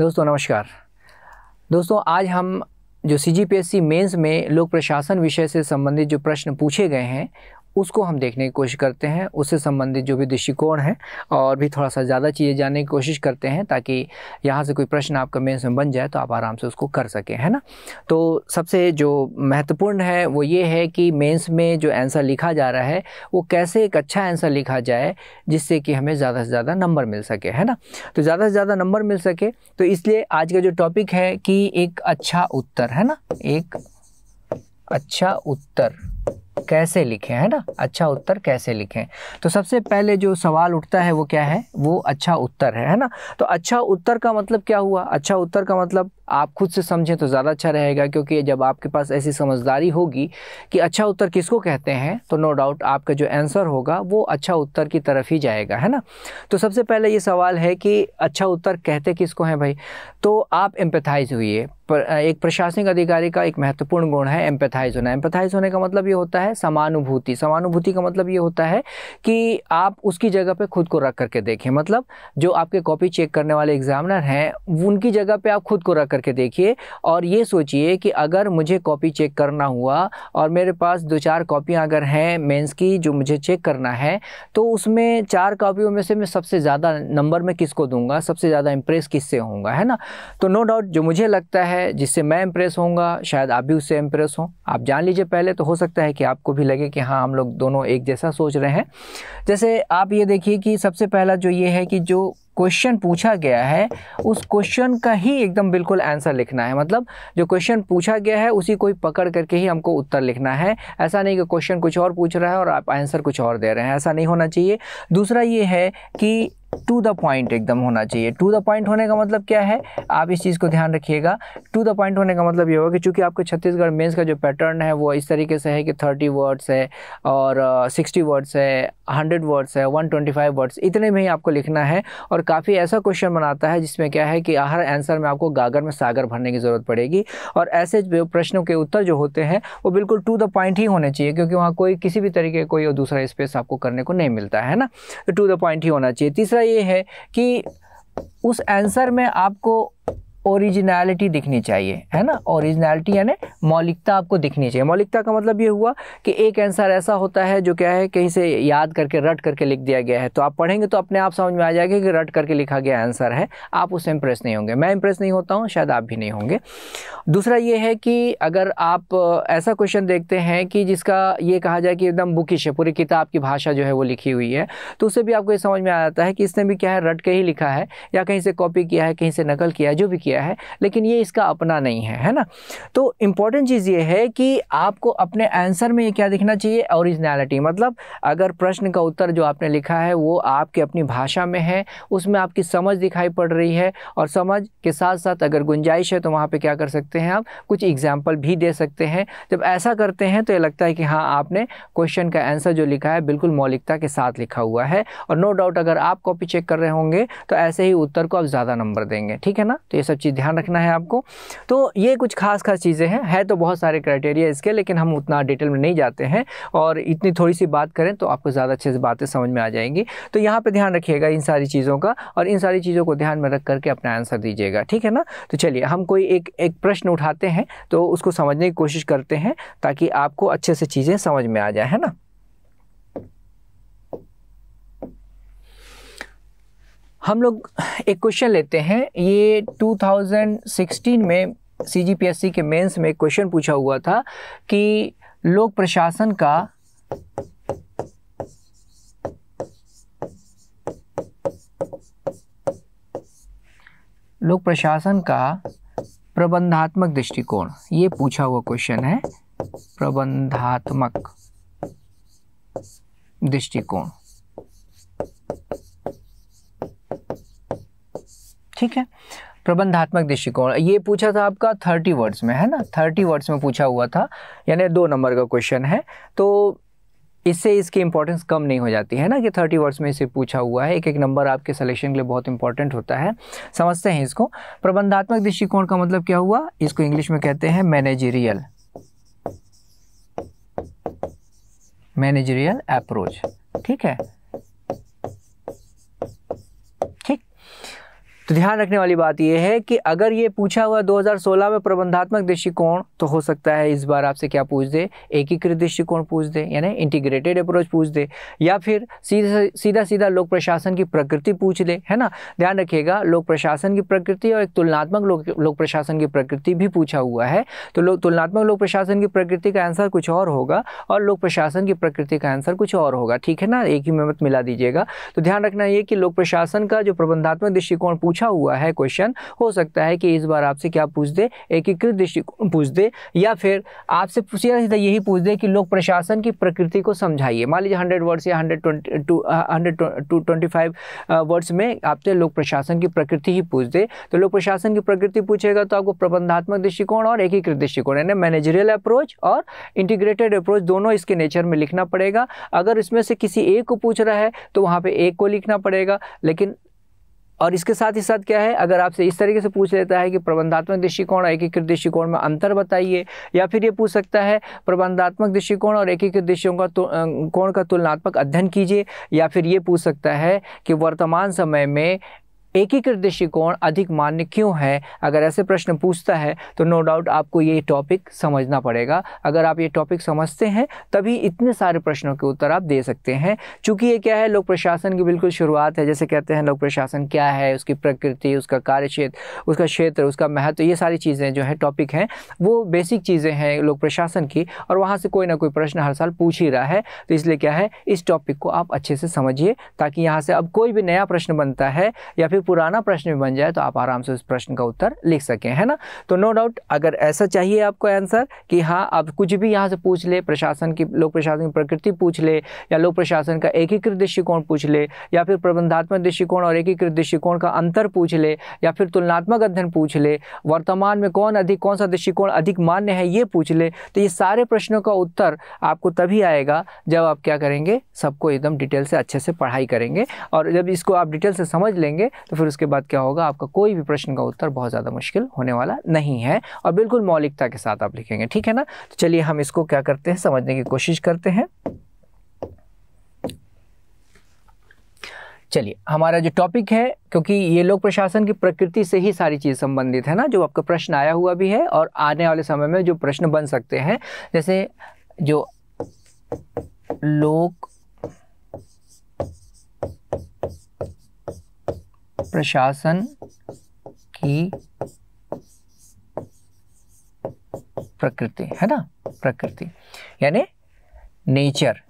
दोस्तों नमस्कार दोस्तों आज हम जो C G P S C mains में लोक प्रशासन विषय से संबंधित जो प्रश्न पूछे गए हैं उसको हम देखने की कोशिश करते हैं उससे संबंधित जो भी दृष्टिकोण है और भी थोड़ा सा ज़्यादा चीज़ें जानने की कोशिश करते हैं ताकि यहाँ से कोई प्रश्न आपका मेन्स में बन जाए तो आप आराम से उसको कर सकें है ना तो सबसे जो महत्वपूर्ण है वो ये है कि मेन्स में जो आंसर लिखा जा रहा है वो कैसे एक अच्छा आंसर लिखा जाए जिससे कि हमें ज़्यादा से ज़्यादा नंबर मिल सके है ना तो ज़्यादा से ज़्यादा नंबर मिल सके तो इसलिए आज का जो टॉपिक है कि एक अच्छा उत्तर है ना एक अच्छा उत्तर कैसे लिखें है ना अच्छा उत्तर कैसे लिखें तो सबसे पहले जो सवाल उठता है वो क्या है वो अच्छा उत्तर है है ना तो अच्छा उत्तर का मतलब क्या हुआ अच्छा उत्तर का मतलब आप खुद से समझें तो ज़्यादा अच्छा रहेगा क्योंकि जब आपके पास ऐसी समझदारी होगी कि अच्छा उत्तर किसको कहते हैं तो नो डाउट आपका जो आंसर होगा वो अच्छा उत्तर की तरफ ही जाएगा है ना तो सबसे पहले ये सवाल है कि अच्छा उत्तर कहते किसको हैं भाई तो आप एम्पेथाइज हुई पर एक प्रशासनिक अधिकारी का एक महत्वपूर्ण गुण है एम्पथाइज होना एम्पथाइज होने का मतलब ये होता है समानुभूति समानुभूति का मतलब ये होता है कि आप उसकी जगह पे खुद को रख करके देखें मतलब जो आपके कॉपी चेक करने वाले एग्जामिनर हैं उनकी जगह पे आप खुद को रख करके देखिए और ये सोचिए कि अगर मुझे कॉपी चेक करना हुआ और मेरे पास दो चार कॉपियाँ अगर हैं मेन्स की जो मुझे चेक करना है तो उसमें चार कॉपियों में से मैं सबसे ज़्यादा नंबर में किसको दूंगा सबसे ज़्यादा इम्प्रेस किससे होंगे है ना तो नो डाउट जो मुझे लगता है है जिससे मैं इम्प्रेस होऊंगा शायद आप भी उससे इम्प्रेस हों आप जान लीजिए पहले तो हो सकता है कि आपको भी लगे कि हाँ हम लोग दोनों एक जैसा सोच रहे हैं जैसे आप ये देखिए कि सबसे पहला जो ये है कि जो क्वेश्चन पूछा गया है उस क्वेश्चन का ही एकदम बिल्कुल आंसर लिखना है मतलब जो क्वेश्चन पूछा गया है उसी को ही पकड़ करके ही हमको उत्तर लिखना है ऐसा नहीं कि क्वेश्चन कुछ और पूछ रहा है और आप आंसर कुछ और दे रहे हैं ऐसा नहीं होना चाहिए दूसरा ये है कि टू द पॉइंट एकदम होना चाहिए टू द पॉइंट होने का मतलब क्या है आप इस चीज़ को ध्यान रखिएगा टू द पॉइंट होने का मतलब ये होगा कि चूँकि आपके छत्तीसगढ़ मेंस का जो पैटर्न है वो इस तरीके से है कि थर्टी वर्ड्स है और सिक्सटी uh, वर्ड्स है हंड्रेड वर्ड्स है वन ट्वेंटी फाइव वर्ड्स इतने में ही आपको लिखना है और काफ़ी ऐसा क्वेश्चन बनाता है जिसमें क्या है कि हर आंसर में आपको गागर में सागर भरने की ज़रूरत पड़ेगी और ऐसे प्रश्नों के उत्तर जो होते हैं वो बिल्कुल टू द पॉइंट ही होने चाहिए क्योंकि वहाँ कोई किसी भी तरीके का कोई दूसरा स्पेस आपको करने को नहीं मिलता है ना टू द पॉइंट ही होना चाहिए तीसरा ये है कि उस आंसर में आपको ओरिजिनलिटी दिखनी चाहिए है ना ओरिजिनलिटी यानी मौलिकता आपको दिखनी चाहिए मौलिकता का मतलब ये हुआ कि एक आंसर ऐसा होता है जो क्या है कहीं से याद करके रट करके लिख दिया गया है तो आप पढ़ेंगे तो अपने आप समझ में आ जाएगा कि रट करके लिखा गया आंसर है आप उससे इम्प्रेस नहीं होंगे मैं इंप्रेस नहीं होता हूँ शायद आप भी नहीं होंगे दूसरा ये है कि अगर आप ऐसा क्वेश्चन देखते हैं कि जिसका ये कहा जाए कि एकदम बुकिश है पूरी किताब की भाषा जो है वो लिखी हुई है तो उससे भी आपको ये समझ में आ जाता है कि इसने भी क्या है रट के ही लिखा है या कहीं से कॉपी किया है कहीं से नकल किया है जो भी किया गया है लेकिन ये इसका अपना नहीं है है ना तो इम्पॉर्टेंट चीज़ ये है कि आपको अपने आंसर में ये क्या दिखना चाहिए ओरिजिनलिटी मतलब अगर प्रश्न का उत्तर जो आपने लिखा है वो आपकी अपनी भाषा में है उसमें आपकी समझ दिखाई पड़ रही है और समझ के साथ साथ अगर गुंजाइश है तो वहाँ पर क्या कर सकते हैं आप कुछ एग्जाम्पल भी दे सकते हैं जब ऐसा करते हैं तो ये लगता है कि हाँ आपने क्वेश्चन का आंसर जो लिखा है बिल्कुल मौलिकता के साथ लिखा हुआ है और नो डाउट अगर आप कॉपी चेक कर रहे होंगे तो ऐसे ही उत्तर को आप ज़्यादा नंबर देंगे ठीक है ना तो ये सब चीज़ ध्यान रखना है आपको तो ये कुछ खास खास चीज़ें हैं है तो बहुत सारे क्राइटेरिया इसके लेकिन हम उतना डिटेल में नहीं जाते हैं और इतनी थोड़ी सी बात करें तो आपको ज़्यादा अच्छे से बातें समझ में आ जाएंगी तो यहाँ पर ध्यान रखिएगा इन सारी चीज़ों का और इन सारी चीज़ों को ध्यान में रख करके अपना आंसर दीजिएगा ठीक है ना तो चलिए हम कोई एक एक प्रश्न उठाते हैं तो उसको समझने की कोशिश करते हैं ताकि आपको अच्छे से चीज़ें समझ में आ जाए है ना हम लोग एक क्वेश्चन लेते हैं ये 2016 में सी के मेंस में क्वेश्चन पूछा हुआ था कि लोक प्रशासन का लोक प्रशासन का प्रबंधात्मक दृष्टिकोण ये पूछा हुआ क्वेश्चन है प्रबंधात्मक दृष्टिकोण ठीक है प्रबंधात्मक दृष्टिकोण ये पूछा था आपका थर्टी वर्ड्स में है ना थर्टी वर्ड्स में पूछा हुआ था यानी दो नंबर का क्वेश्चन है तो इससे इसकी इंपॉर्टेंस कम नहीं हो जाती है ना कि थर्टी वर्ड्स में इसे पूछा हुआ है एक एक नंबर आपके सिलेक्शन के लिए बहुत इंपॉर्टेंट होता है समझते हैं इसको प्रबंधात्मक दृष्टिकोण का मतलब क्या हुआ इसको इंग्लिश में कहते हैं मैनेजरियल मैनेजरियल अप्रोच ठीक है तो ध्यान रखने वाली बात यह है कि अगर ये पूछा हुआ 2016 में प्रबंधात्मक दृष्टिकोण तो हो सकता है इस बार आपसे क्या पूछ दे एकीकृत दृष्टिकोण पूछ दे यानी इंटीग्रेटेड अप्रोच पूछ दे या फिर सीधा सीधा सीधा लोक प्रशासन की प्रकृति पूछ ले है ना ध्यान रखिएगा लोक प्रशासन की प्रकृति और एक तुलनात्मक लोक लोक प्रशासन की प्रकृति भी पूछा हुआ है तो लोग तुलनात्मक लोक प्रशासन की प्रकृति का आंसर कुछ और होगा और लोक प्रशासन की प्रकृति का आंसर कुछ और होगा ठीक है ना एक ही में मत मिला दीजिएगा तो ध्यान रखना ये कि लोक प्रशासन का जो प्रबंधात्मक दृष्टिकोण पूछ पूछा हुआ है क्वेश्चन हो सकता है कि इस बार आपसे क्या पूछ दे एकीकृत दृष्टिकोण पूछ दे या फिर आपसे सीधा सीधा यही पूछ दे कि लोक प्रशासन की प्रकृति को समझाइए मान लीजिए हंड्रेड वर्ड्स या हंड्रेड ट्वेंटी वर्ड्स में आपसे लोक प्रशासन की प्रकृति ही पूछ दे तो लोक प्रशासन की प्रकृति पूछेगा तो आपको प्रबंधात्मक दृष्टिकोण और एकीकृत दृष्टिकोण यानी मैनेजरियल अप्रोच और इंटीग्रेटेड अप्रोच दोनों इसके नेचर में लिखना पड़ेगा अगर इसमें से किसी एक को पूछ रहा है तो वहाँ पर एक को लिखना पड़ेगा लेकिन और इसके साथ ही साथ क्या है अगर आपसे इस तरीके से पूछ लेता है कि प्रबंधात्मक दृष्टिकोण और एकीकृत दृष्टिकोण में अंतर बताइए या फिर ये पूछ सकता है प्रबंधात्मक दृष्टिकोण और एकीकृत दृष्टिकोण का कोण का तुलनात्मक अध्ययन कीजिए या फिर ये पूछ सकता है कि वर्तमान समय में एकीकृत दृष्टिकोण अधिक मान्य क्यों है अगर ऐसे प्रश्न पूछता है तो नो डाउट आपको ये टॉपिक समझना पड़ेगा अगर आप ये टॉपिक समझते हैं तभी इतने सारे प्रश्नों के उत्तर आप दे सकते हैं चूँकि ये क्या है लोक प्रशासन की बिल्कुल शुरुआत है जैसे कहते हैं लोक प्रशासन क्या है उसकी प्रकृति उसका कार्य क्षेत्र उसका क्षेत्र उसका महत्व ये सारी चीज़ें जो है टॉपिक हैं वो बेसिक चीज़ें हैं लोक प्रशासन की और वहाँ से कोई ना कोई प्रश्न हर साल पूछ ही रहा है तो इसलिए क्या है इस टॉपिक को आप अच्छे से समझिए ताकि यहाँ से अब कोई भी नया प्रश्न बनता है या फिर पुराना प्रश्न भी बन जाए तो आप आराम से उस प्रश्न का उत्तर लिख सकें है ना तो नो डाउट अगर ऐसा चाहिए आपको आंसर कि हाँ आप कुछ भी यहाँ से पूछ ले प्रशासन की लोक प्रशासन की प्रकृति पूछ ले या लोक प्रशासन का एकीकृत दृष्टिकोण पूछ ले या फिर प्रबंधात्मक दृष्टिकोण और एकीकृत दृष्टिकोण का अंतर पूछ ले या फिर तुलनात्मक अध्ययन पूछ ले वर्तमान में कौन अधिक कौन सा दृष्टिकोण अधिक मान्य है ये पूछ ले तो ये सारे प्रश्नों का उत्तर आपको तभी आएगा जब आप क्या करेंगे सबको एकदम डिटेल से अच्छे से पढ़ाई करेंगे और जब इसको आप डिटेल से समझ लेंगे तो फिर उसके बाद क्या होगा आपका कोई भी प्रश्न का उत्तर बहुत ज़्यादा मुश्किल होने वाला नहीं है और बिल्कुल मौलिकता के साथ आप लिखेंगे ठीक है ना तो चलिए हम इसको क्या करते हैं समझने की कोशिश करते हैं चलिए हमारा जो टॉपिक है क्योंकि ये लोक प्रशासन की प्रकृति से ही सारी चीज़ संबंधित है ना जो आपका प्रश्न आया हुआ भी है और आने वाले समय में जो प्रश्न बन सकते हैं जैसे जो लोक प्रशासन की प्रकृति है ना प्रकृति यानी नेचर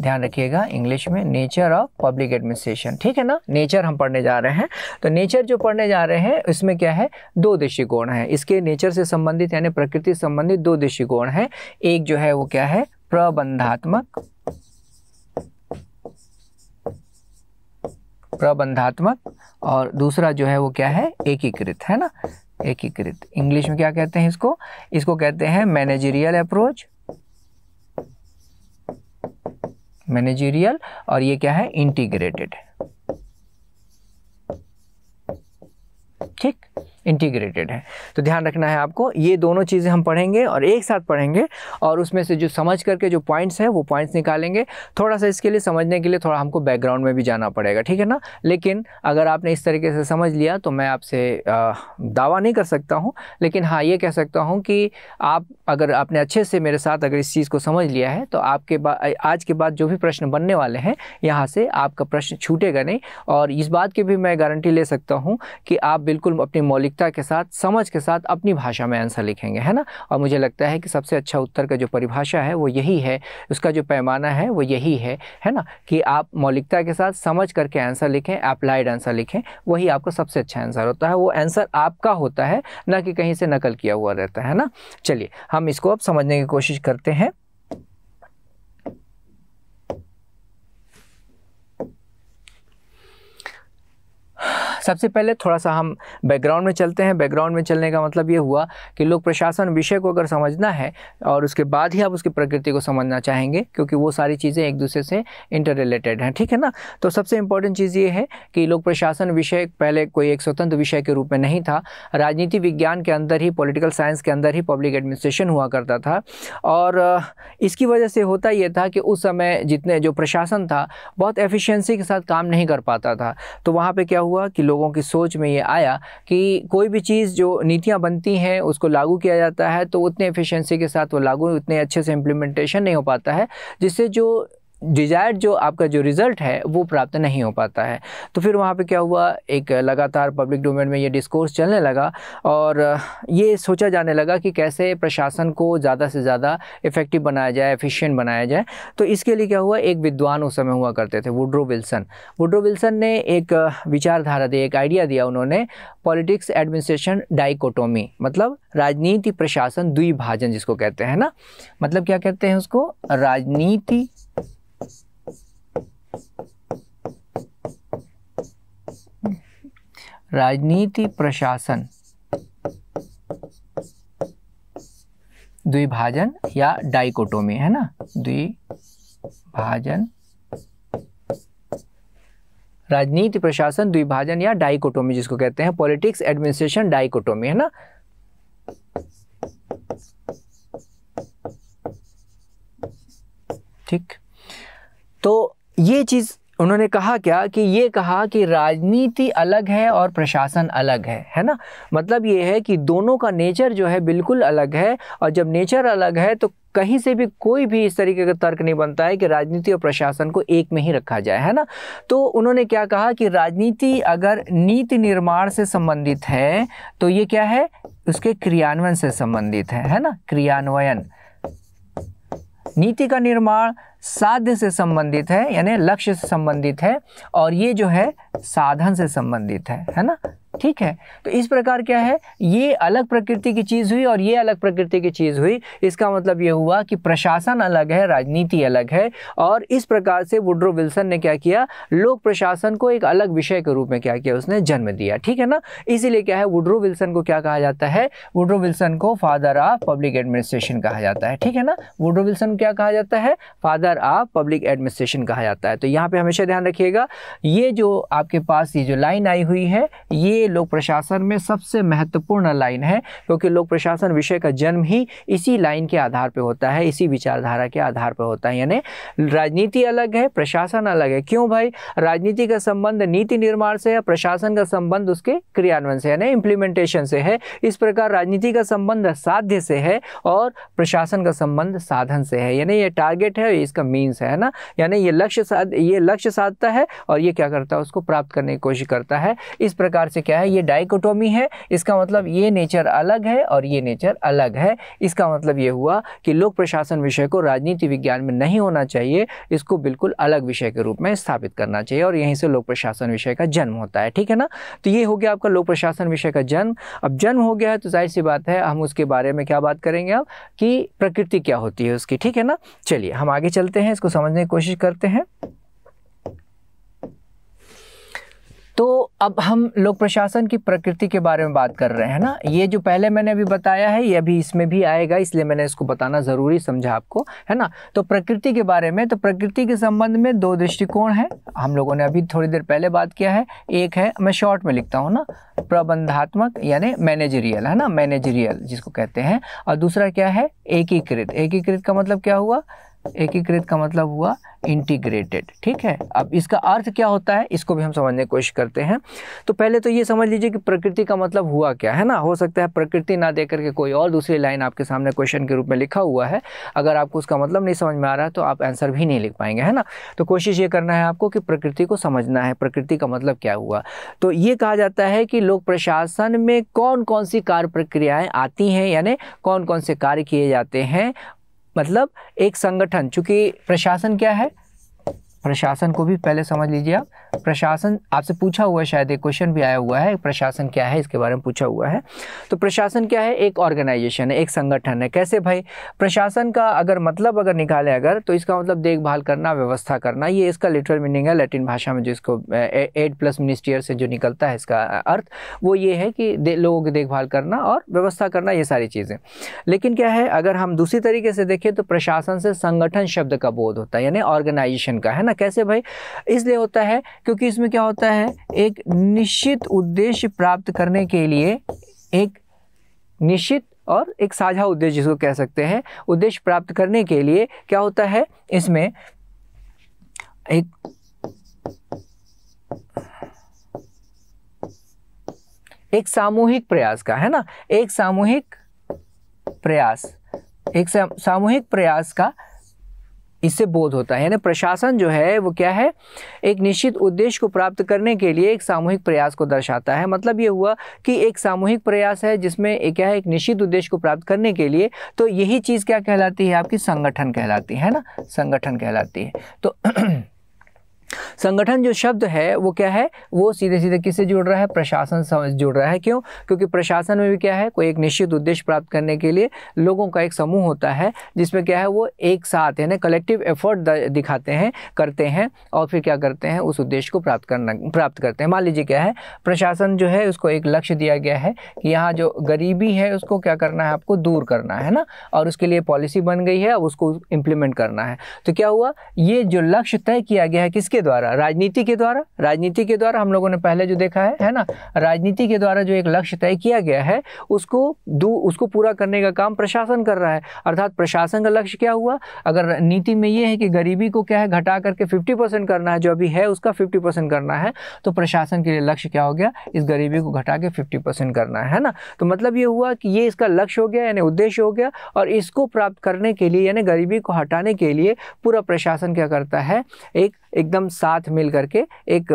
ध्यान रखिएगा इंग्लिश में नेचर ऑफ पब्लिक एडमिनिस्ट्रेशन ठीक है ना नेचर हम पढ़ने जा रहे हैं तो नेचर जो पढ़ने जा रहे हैं इसमें क्या है दो दृष्टिकोण है इसके नेचर से संबंधित यानी प्रकृति संबंधित दो दृष्टिकोण है एक जो है वो क्या है प्रबंधात्मक प्रबंधात्मक और दूसरा जो है वो क्या है एकीकृत है ना एकीकृत इंग्लिश में क्या कहते हैं इसको इसको कहते हैं मैनेजरियल अप्रोच मैनेजरियल और ये क्या है इंटीग्रेटेड ठीक इंटीग्रेटेड है तो ध्यान रखना है आपको ये दोनों चीज़ें हम पढ़ेंगे और एक साथ पढ़ेंगे और उसमें से जो समझ करके जो पॉइंट्स हैं वो पॉइंट्स निकालेंगे थोड़ा सा इसके लिए समझने के लिए थोड़ा हमको बैकग्राउंड में भी जाना पड़ेगा ठीक है ना लेकिन अगर आपने इस तरीके से समझ लिया तो मैं आपसे दावा नहीं कर सकता हूँ लेकिन हाँ ये कह सकता हूँ कि आप अगर आपने अच्छे से मेरे साथ अगर इस चीज़ को समझ लिया है तो आपके आज के बाद जो भी प्रश्न बनने वाले हैं यहाँ से आपका प्रश्न छूटेगा नहीं और इस बात की भी मैं गारंटी ले सकता हूँ कि आप बिल्कुल अपनी मौलिक सटीकता के साथ समझ के साथ अपनी भाषा में आंसर लिखेंगे है ना और मुझे लगता है कि सबसे अच्छा उत्तर का जो परिभाषा है वो यही है उसका जो पैमाना है वो यही है है ना कि आप मौलिकता के साथ समझ करके आंसर लिखें अप्लाइड आंसर लिखें वही आपका सबसे अच्छा आंसर होता है वो आंसर आपका होता है ना कि कहीं से नकल किया हुआ रहता है ना चलिए हम इसको अब समझने की कोशिश करते हैं सबसे पहले थोड़ा सा हम बैकग्राउंड में चलते हैं बैकग्राउंड में चलने का मतलब ये हुआ कि लोक प्रशासन विषय को अगर समझना है और उसके बाद ही आप उसकी प्रकृति को समझना चाहेंगे क्योंकि वो सारी चीज़ें एक दूसरे से इंटर रिलेटेड हैं ठीक है ना तो सबसे इम्पोर्टेंट चीज़ ये है कि लोक प्रशासन विषय पहले कोई एक स्वतंत्र विषय के रूप में नहीं था राजनीति विज्ञान के अंदर ही पॉलिटिकल साइंस के अंदर ही पब्लिक एडमिनिस्ट्रेशन हुआ करता था और इसकी वजह से होता ये था कि उस समय जितने जो प्रशासन था बहुत एफिशिएंसी के साथ काम नहीं कर पाता था तो वहाँ पे क्या हुआ कि लोग लोगों की सोच में ये आया कि कोई भी चीज़ जो नीतियाँ बनती हैं उसको लागू किया जाता है तो उतने एफिशिएंसी के साथ वो लागू उतने अच्छे से इम्प्लीमेंटेशन नहीं हो पाता है जिससे जो डिजायर्ड जो आपका जो रिज़ल्ट है वो प्राप्त नहीं हो पाता है तो फिर वहाँ पे क्या हुआ एक लगातार पब्लिक डोमेन में ये डिस्कोर्स चलने लगा और ये सोचा जाने लगा कि कैसे प्रशासन को ज़्यादा से ज़्यादा इफ़ेक्टिव बनाया जाए एफिशिएंट बनाया जाए तो इसके लिए क्या हुआ एक विद्वान उस समय हुआ करते थे वुड्रो विल्सन वुड्रो विल्सन ने एक विचारधारा दी एक आइडिया दिया उन्होंने पॉलिटिक्स एडमिनिस्ट्रेशन डाइकोटोमी मतलब राजनीति प्रशासन द्विभाजन जिसको कहते हैं ना मतलब क्या कहते हैं उसको राजनीति राजनीति प्रशासन द्विभाजन या डाइकोटोमी है ना द्विभाजन राजनीति प्रशासन द्विभाजन या डाइकोटोमी जिसको कहते हैं पॉलिटिक्स एडमिनिस्ट्रेशन डाइकोटोमी है ना ठीक तो ये चीज़ उन्होंने कहा क्या कि ये कहा कि राजनीति अलग है और प्रशासन अलग है है ना मतलब ये है कि दोनों का नेचर जो है बिल्कुल अलग है और जब नेचर अलग है तो कहीं से भी कोई भी इस तरीके का तर्क नहीं बनता है कि राजनीति और प्रशासन को एक में ही रखा जाए है ना तो उन्होंने क्या कहा कि राजनीति अगर नीति निर्माण से संबंधित है तो ये क्या है उसके क्रियान्वयन से संबंधित है है ना क्रियान्वयन नीति का निर्माण साध्य से संबंधित है यानी लक्ष्य से संबंधित है और ये जो है साधन से संबंधित है है ना ठीक है तो इस प्रकार क्या है ये अलग प्रकृति की चीज़ हुई और ये अलग प्रकृति की चीज़ हुई इसका मतलब ये हुआ कि प्रशासन अलग है राजनीति अलग है और इस प्रकार से वुड्रो विल्सन ने क्या किया लोक प्रशासन को एक अलग विषय के रूप में क्या किया उसने जन्म दिया ठीक है ना इसीलिए क्या है वुड्रो विल्सन को क्या कहा जाता है वुड्रो विल्सन को फादर ऑफ पब्लिक एडमिनिस्ट्रेशन कहा जाता है ठीक है ना वुड्रो विल्सन क्या कहा जाता है फादर ऑफ पब्लिक एडमिनिस्ट्रेशन कहा जाता है तो यहाँ पर हमेशा ध्यान रखिएगा ये जो आपके पास ये जो लाइन आई हुई है ये ये लोक प्रशासन में सबसे महत्वपूर्ण लाइन है क्योंकि लोक प्रशासन विषय का जन्म ही इसी लाइन के आधार पर होता है इसी विचारधारा के आधार पर होता है यानी राजनीति अलग है प्रशासन अलग है क्यों भाई राजनीति का संबंध नीति निर्माण से है प्रशासन का संबंध उसके क्रियान्वयन से यानी इंप्लीमेंटेशन से है इस प्रकार राजनीति का संबंध साध्य से है और प्रशासन का संबंध साधन से है यानी ये टारगेट है इसका मीन्स है ना यानी ये लक्ष्य साध ये लक्ष्य साधता है और ये क्या करता है उसको प्राप्त करने की कोशिश करता है इस प्रकार से क्या क्या है ये डाइकोटोमी है इसका मतलब ये नेचर अलग है और ये नेचर अलग है इसका मतलब ये हुआ कि लोक प्रशासन विषय को राजनीति विज्ञान में नहीं होना चाहिए इसको बिल्कुल अलग विषय के रूप में स्थापित करना चाहिए और यहीं से लोक प्रशासन विषय का जन्म होता है ठीक है ना तो ये हो गया आपका लोक प्रशासन विषय का जन्म अब जन्म हो गया है तो जाहिर सी बात है हम उसके बारे में क्या बात करेंगे अब कि प्रकृति क्या होती है उसकी ठीक है ना चलिए हम आगे चलते हैं इसको समझने की कोशिश करते हैं तो अब हम लोक प्रशासन की प्रकृति के बारे में बात कर रहे हैं ना ये जो पहले मैंने अभी बताया है ये अभी इसमें भी आएगा इसलिए मैंने इसको बताना ज़रूरी समझा आपको है ना तो प्रकृति के बारे में तो प्रकृति के संबंध में दो दृष्टिकोण है हम लोगों ने अभी थोड़ी देर पहले बात किया है एक है मैं शॉर्ट में लिखता हूँ ना प्रबंधात्मक यानी मैनेजरियल है ना मैनेजरियल जिसको कहते हैं और दूसरा क्या है एकीकृत एकीकृत का मतलब क्या हुआ एकीकृत का मतलब हुआ इंटीग्रेटेड ठीक है अब इसका अर्थ क्या होता है इसको भी हम समझने की कोशिश करते हैं तो पहले तो ये समझ लीजिए कि प्रकृति का मतलब हुआ क्या है ना हो सकता है प्रकृति ना दे करके कोई और दूसरी लाइन आपके सामने क्वेश्चन के रूप में लिखा हुआ है अगर आपको उसका मतलब नहीं समझ में आ रहा है तो आप आंसर भी नहीं लिख पाएंगे है ना तो कोशिश ये करना है आपको कि प्रकृति को समझना है प्रकृति का मतलब क्या हुआ तो ये कहा जाता है कि लोक प्रशासन में कौन कौन सी कार्य प्रक्रियाएँ आती हैं यानी कौन कौन से कार्य किए जाते हैं मतलब एक संगठन चूंकि प्रशासन क्या है प्रशासन को भी पहले समझ लीजिए आप प्रशासन आपसे पूछा हुआ है शायद एक क्वेश्चन भी आया हुआ है प्रशासन क्या है इसके बारे में पूछा हुआ है तो प्रशासन क्या है एक ऑर्गेनाइजेशन है एक संगठन है कैसे भाई प्रशासन का अगर मतलब अगर निकाले अगर तो इसका मतलब देखभाल करना व्यवस्था करना ये इसका लिटरल मीनिंग है लैटिन भाषा में जो इसको प्लस मिनिस्टियर से जो निकलता है इसका अर्थ वो ये है कि दे, लोगों की देखभाल करना और व्यवस्था करना ये सारी चीज़ें लेकिन क्या है अगर हम दूसरी तरीके से देखें तो प्रशासन से संगठन शब्द का बोध होता है यानी ऑर्गेनाइजेशन का है ना कैसे भाई इसलिए होता है क्योंकि इसमें क्या होता है एक निश्चित उद्देश्य प्राप्त करने के लिए एक निश्चित और एक साझा उद्देश्य जिसको कह सकते हैं उद्देश्य प्राप्त करने के लिए क्या होता है इसमें एक एक सामूहिक प्रयास का है ना एक सामूहिक प्रयास एक सामूहिक प्रयास का इससे बोध होता है यानी प्रशासन जो है वो क्या है एक निश्चित उद्देश्य को प्राप्त करने के लिए एक सामूहिक प्रयास को दर्शाता है मतलब ये हुआ कि एक सामूहिक प्रयास है जिसमें एक क्या है एक निश्चित उद्देश्य को प्राप्त करने के लिए तो यही चीज़ क्या कहलाती है आपकी संगठन कहलाती है ना संगठन कहलाती है तो संगठन जो शब्द है वो क्या है वो सीधे सीधे किससे जुड़ रहा है प्रशासन से जुड़ रहा है क्यों क्योंकि प्रशासन में भी क्या है कोई एक निश्चित उद्देश्य प्राप्त करने के लिए लोगों का एक समूह होता है जिसमें क्या है वो एक साथ यानी कलेक्टिव एफर्ट दिखाते हैं करते हैं और फिर क्या करते हैं उस उद्देश्य को प्राप्त करना प्राप्त करते हैं मान लीजिए क्या है प्रशासन जो है उसको एक लक्ष्य दिया गया है कि यहाँ जो गरीबी है उसको क्या करना है आपको दूर करना है ना और उसके लिए पॉलिसी बन गई है अब उसको इम्प्लीमेंट करना है तो क्या हुआ ये जो लक्ष्य तय किया गया है किसके किसके द्वारा राजनीति के द्वारा राजनीति के द्वारा हम लोगों ने पहले जो देखा है है ना राजनीति के द्वारा जो एक लक्ष्य तय किया गया है उसको दू उसको पूरा करने का काम प्रशासन कर रहा है अर्थात प्रशासन का लक्ष्य क्या हुआ अगर नीति में ये है कि गरीबी को क्या है घटा करके फिफ्टी करना है जो अभी है उसका फिफ्टी करना है तो प्रशासन के लिए लक्ष्य क्या हो गया इस गरीबी को घटा के फिफ्टी करना है ना तो मतलब ये हुआ कि ये इसका लक्ष्य हो गया यानी उद्देश्य हो गया और इसको प्राप्त करने के लिए यानी गरीबी को हटाने के लिए पूरा प्रशासन क्या करता है एक एकदम साथ मिल करके एक